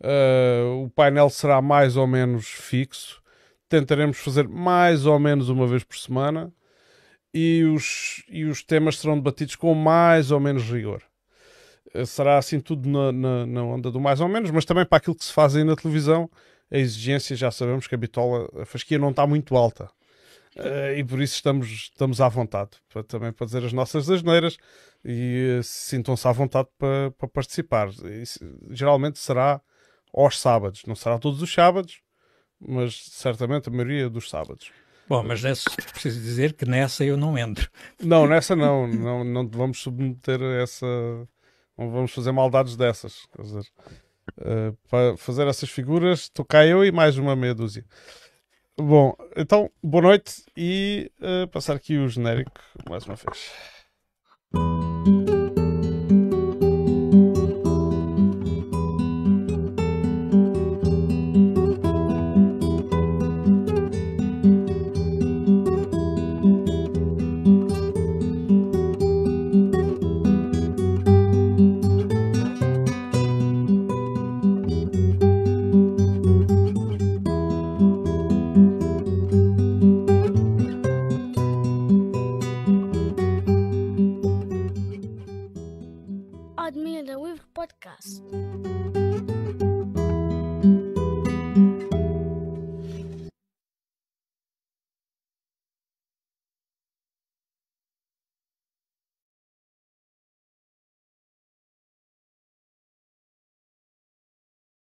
Uh, o painel será mais ou menos fixo. Tentaremos fazer mais ou menos uma vez por semana e os, e os temas serão debatidos com mais ou menos rigor. Ah, será assim tudo na, na, na onda do mais ou menos, mas também para aquilo que se faz aí na televisão, a exigência já sabemos que a bitola, a fasquia não está muito alta. Uh, e por isso estamos, estamos à vontade para, também para dizer as nossas asneiras e uh, sintam-se à vontade para, para participar. E, geralmente será aos sábados. Não será todos os sábados, mas certamente a maioria dos sábados. Bom, mas nessa, é preciso dizer que nessa eu não entro. Não, [LAUGHS] nessa não. não, não vamos submeter essa. Não vamos fazer maldades dessas. Quer dizer, uh, eh, para fazer essas figuras, tocar eu e mais uma meia dúzia. Bom, então, boa noite e uh, passar aqui o genérico mais uma vez.